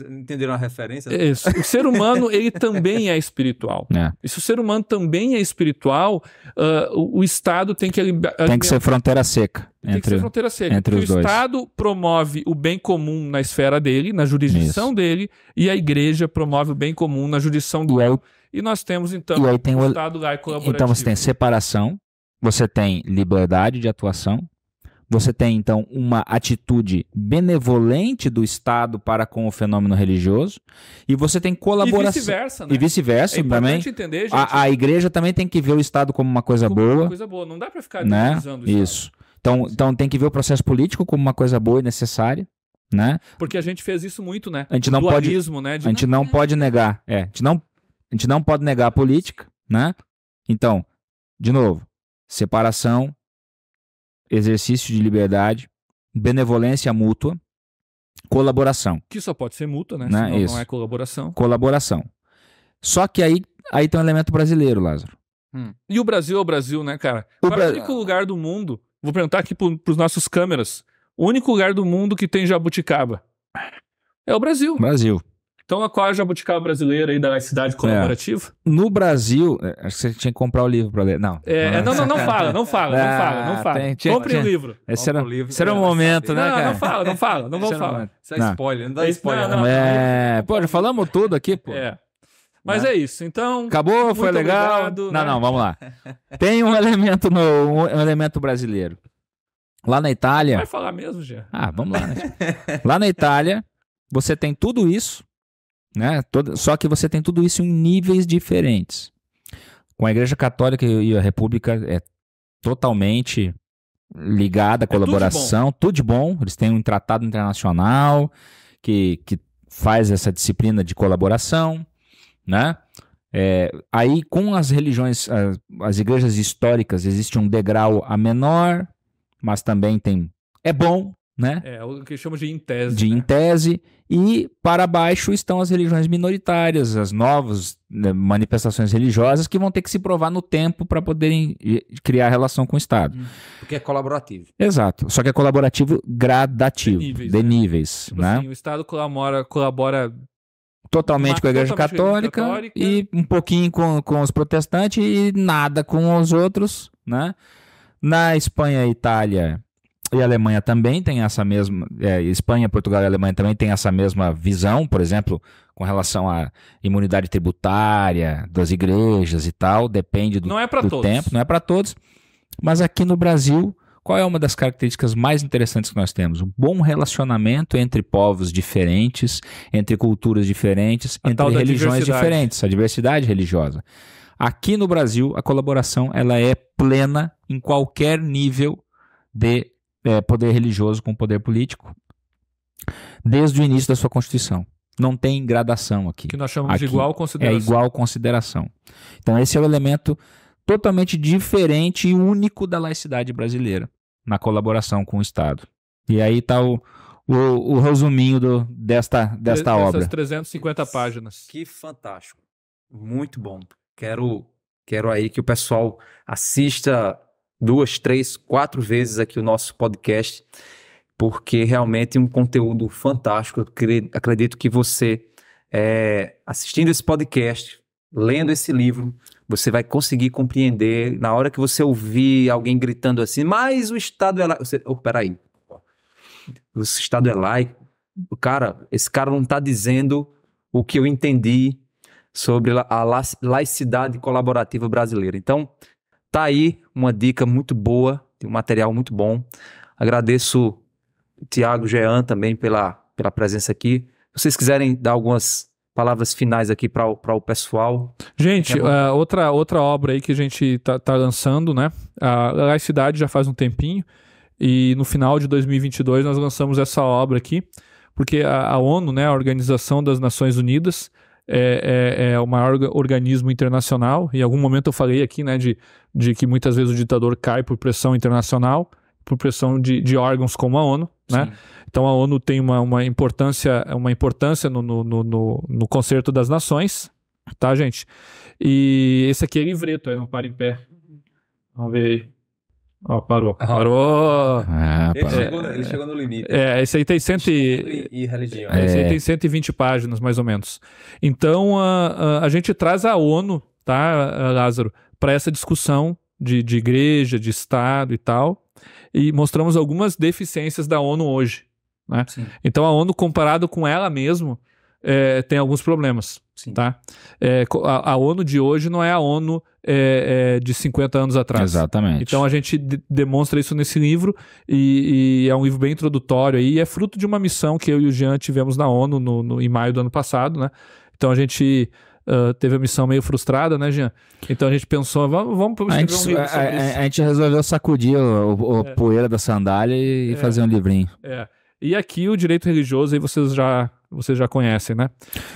Entenderam a referência? É isso. O ser humano, ele também é espiritual. É. E se o ser humano também é espiritual, uh, o, o, Estado tem que... Ah, tem que ser fronteira seca. Tem entre, que ser fronteira seca. Entre os o dois. Estado promove o bem comum na esfera dele, na jurisdição Isso. dele, e a igreja promove o bem comum na jurisdição do eu. E nós temos, então, o Estado e laico Então você tem separação, você tem liberdade de atuação, você tem então uma atitude benevolente do Estado para com o fenômeno religioso e você tem colaboração. E vice-versa, né? E vice-versa é também. Entender, gente, a, a, igreja também tem que ver o Estado como uma coisa como boa. Uma coisa boa, não dá para ficar né? Isso. Então, Sim. então tem que ver o processo político como uma coisa boa e necessária. Né? Porque a gente fez isso muito, né? A gente não dualismo, pode, né? De... a gente não pode negar, é, a gente não, a gente não pode negar a política, né? Então, de novo, separação exercício de liberdade, benevolência mútua, colaboração. Que só pode ser mútua, né? né? Senão não é colaboração. Colaboração. Só que aí, aí tem um elemento brasileiro, Lázaro. Hum. E o Brasil é o Brasil, né, cara? O, Qual é o único lugar do mundo. Vou perguntar aqui para os nossos câmeras. O único lugar do mundo que tem jabuticaba é o Brasil. Brasil. Então, qual é a jabuticaba brasileira aí da cidade é. colaborativa? É. No Brasil, é, acho que você tinha que comprar o livro para ler. Não. É, não, não, não fala, não fala, não ah, fala, não fala. Tem, tinha, Compre o livro. Esse era, esse era um é, momento, né, cara? Não, não fala, não fala, não vou falar. Isso é spoiler, não dá spoiler. Não, não, é, pô, já falamos tudo aqui, pô. É. Mas é. é isso, então. Acabou, foi legal. Obrigado, não, né? não, vamos lá. Tem um elemento no, um elemento brasileiro. Lá na Itália. Vai falar mesmo, Gê? Ah, vamos lá. Né? lá na Itália, você tem tudo isso né? só que você tem tudo isso em níveis diferentes. Com a Igreja Católica e a República é totalmente ligada, à colaboração, é tudo de, bom. tudo de bom. Eles têm um tratado internacional que, que faz essa disciplina de colaboração, né? É, aí com as religiões, as, as igrejas históricas existe um degrau a menor, mas também tem é bom, né? É, o que chamam de em tese. De né? tese. E para baixo estão as religiões minoritárias, as novas né, manifestações religiosas que vão ter que se provar no tempo para poderem eh, criar relação com o Estado. Hum. Porque é colaborativo. Exato. Só que é colaborativo gradativo, de níveis. De né? níveis tipo né? Assim, o Estado colabora, colabora totalmente com a Igreja católica, católica, e um pouquinho com, com os protestantes e nada com os outros, né? Na Espanha e Itália e a Alemanha também tem essa mesma. É, Espanha, Portugal e Alemanha também tem essa mesma visão, por exemplo, com relação à imunidade tributária das igrejas e tal. Depende do, não é do tempo, não é para todos. Mas aqui no Brasil, qual é uma das características mais interessantes que nós temos? Um bom relacionamento entre povos diferentes, entre culturas diferentes, a entre religiões diferentes, a diversidade religiosa. Aqui no Brasil, a colaboração ela é plena em qualquer nível de é, poder religioso com poder político desde o início da sua Constituição. Não tem gradação aqui. Que nós chamamos aqui de igual consideração. É igual consideração. Então, esse é o elemento totalmente diferente e único da laicidade brasileira na colaboração com o Estado. E aí está o, o, o, resuminho do, desta, desta obra. Essas 350 páginas. Que fantástico. Muito bom. Quero, quero aí que o pessoal assista duas, três, quatro vezes aqui o nosso podcast, porque realmente é um conteúdo fantástico. Eu acredito que você, é, assistindo esse podcast, lendo esse livro, você vai conseguir compreender. Na hora que você ouvir alguém gritando assim, mas o Estado é laico. oh, peraí. O Estado é laico. Cara, esse cara não está dizendo o que eu entendi sobre a laicidade colaborativa brasileira. Então, Tá aí uma dica muito boa, um material muito bom. Agradeço o Tiago Jean também pela, pela presença aqui. Se vocês quiserem dar algumas palavras finais aqui para o pessoal. Gente, uh, outra, outra obra aí que a gente tá, tá lançando, né? A Laicidade já faz um tempinho. E no final de 2022 nós lançamos essa obra aqui, porque a, a ONU, né, a Organização das Nações Unidas, é, é, é, o maior organismo internacional. Em algum momento eu falei aqui, né, de, de que muitas vezes o ditador cai por pressão internacional, por pressão de, de órgãos como a ONU, né? Então a ONU tem uma, uma importância, uma importância no, no, no, no, no concerto das nações, tá, gente? E esse aqui é livreto, é um par em pé. Vamos ver aí. Ó, parou. Parou! Ah, ele, Chegou, ele, Chegou, no limite. É, esse aí tem cento e... e religião. É. Esse aí tem 120 páginas, mais ou menos. Então, a, a, a gente traz a ONU, tá, Lázaro, para essa discussão de, de igreja, de Estado e tal, e mostramos algumas deficiências da ONU hoje. Né? Então, a ONU, comparado com ela mesmo, é, tem alguns problemas. Sim. Tá? É, a, a, ONU de hoje não é a ONU é, é, de 50 anos atrás. Exatamente. Então a gente demonstra isso nesse livro e, e, é um livro bem introdutório aí, e é fruto de uma missão que eu e o Jean tivemos na ONU no, no em maio do ano passado, né? Então a gente Uh, teve a missão meio frustrada, né, Jean? Então a gente pensou, vamos, vamos a, gente, um a, a, a gente, resolveu sacudir o, o, o é. poeira da sandália e é. fazer um livrinho. É. E aqui o direito religioso, aí vocês já, vocês já conhecem, né?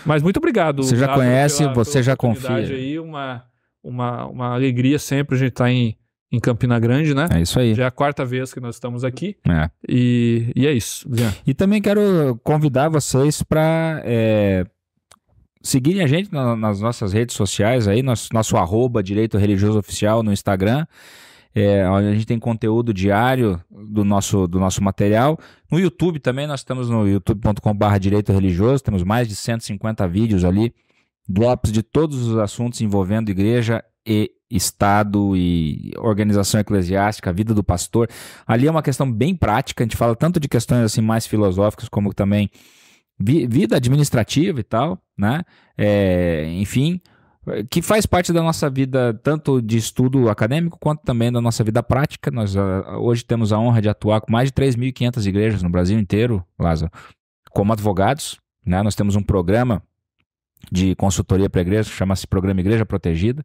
Mas muito obrigado. Você já conhece, pela, você pela já confia. Aí, uma uma, uma alegria sempre a gente estar tá em, em Campina Grande, né? É isso aí. Já é a quarta vez que nós estamos aqui. É. E, e é isso. Jean. E também quero convidar vocês para é, seguirem a gente na, nas nossas redes sociais aí, nosso, nosso arroba Direito Religioso Oficial no Instagram. É, a gente tem conteúdo diário do nosso, do nosso material. No YouTube também, nós estamos no youtubecom Direito Religioso, temos mais de 150 vídeos ali Drops de todos os assuntos envolvendo igreja e Estado e organização eclesiástica, a vida do pastor. Ali é uma questão bem prática, a gente fala tanto de questões assim mais filosóficas como também vida administrativa e tal, né? É, enfim, que faz parte da nossa vida tanto de estudo acadêmico quanto também da nossa vida prática. Nós ah, hoje temos a honra de atuar com mais de 3.500 igrejas no Brasil inteiro, Lázaro, como advogados. Né? Nós temos um programa de consultoria para igreja, chama-se Programa Igreja Protegida,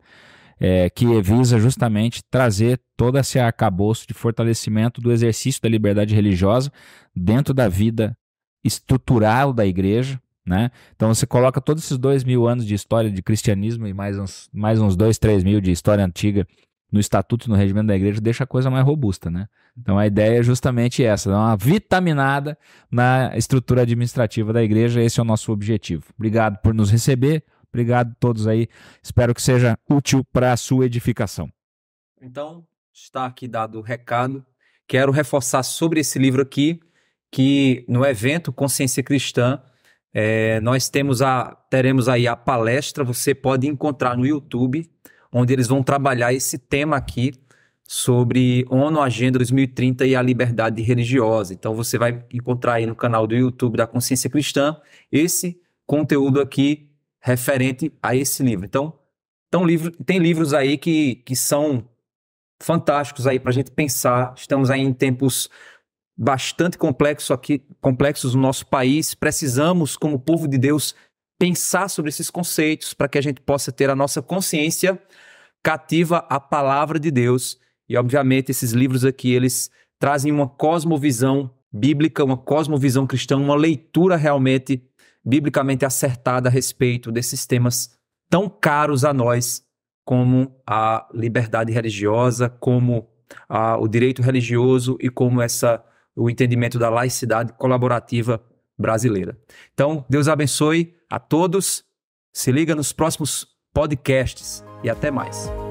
é, que visa justamente trazer todo esse arcabouço de fortalecimento do exercício da liberdade religiosa dentro da vida estrutural da igreja. Né? Então você coloca todos esses dois mil anos de história de cristianismo e mais uns, mais uns dois, três mil de história antiga no estatuto, no regimento da igreja, deixa a coisa mais robusta. Né? Então a ideia é justamente essa, dar uma vitaminada na estrutura administrativa da igreja. Esse é o nosso objetivo. Obrigado por nos receber. Obrigado a todos aí. Espero que seja útil para a sua edificação. Então, está aqui dado o recado. Quero reforçar sobre esse livro aqui que no evento Consciência Cristã é, nós temos a teremos aí a palestra. Você pode encontrar no YouTube, onde eles vão trabalhar esse tema aqui sobre ONU Agenda 2030 e a liberdade religiosa. Então você vai encontrar aí no canal do YouTube da Consciência Cristã esse conteúdo aqui referente a esse livro. Então, então livro, tem livros aí que, que são fantásticos aí para a gente pensar. Estamos aí em tempos bastante complexos aqui, complexos no nosso país. Precisamos, como povo de Deus, pensar sobre esses conceitos para que a gente possa ter a nossa consciência cativa à palavra de Deus e obviamente esses livros aqui eles trazem uma cosmovisão bíblica, uma cosmovisão cristã, uma leitura realmente biblicamente acertada a respeito desses temas tão caros a nós como a liberdade religiosa, como a, o direito religioso e como essa o entendimento da laicidade colaborativa brasileira. Então, Deus abençoe a todos. Se liga nos próximos podcasts e até mais.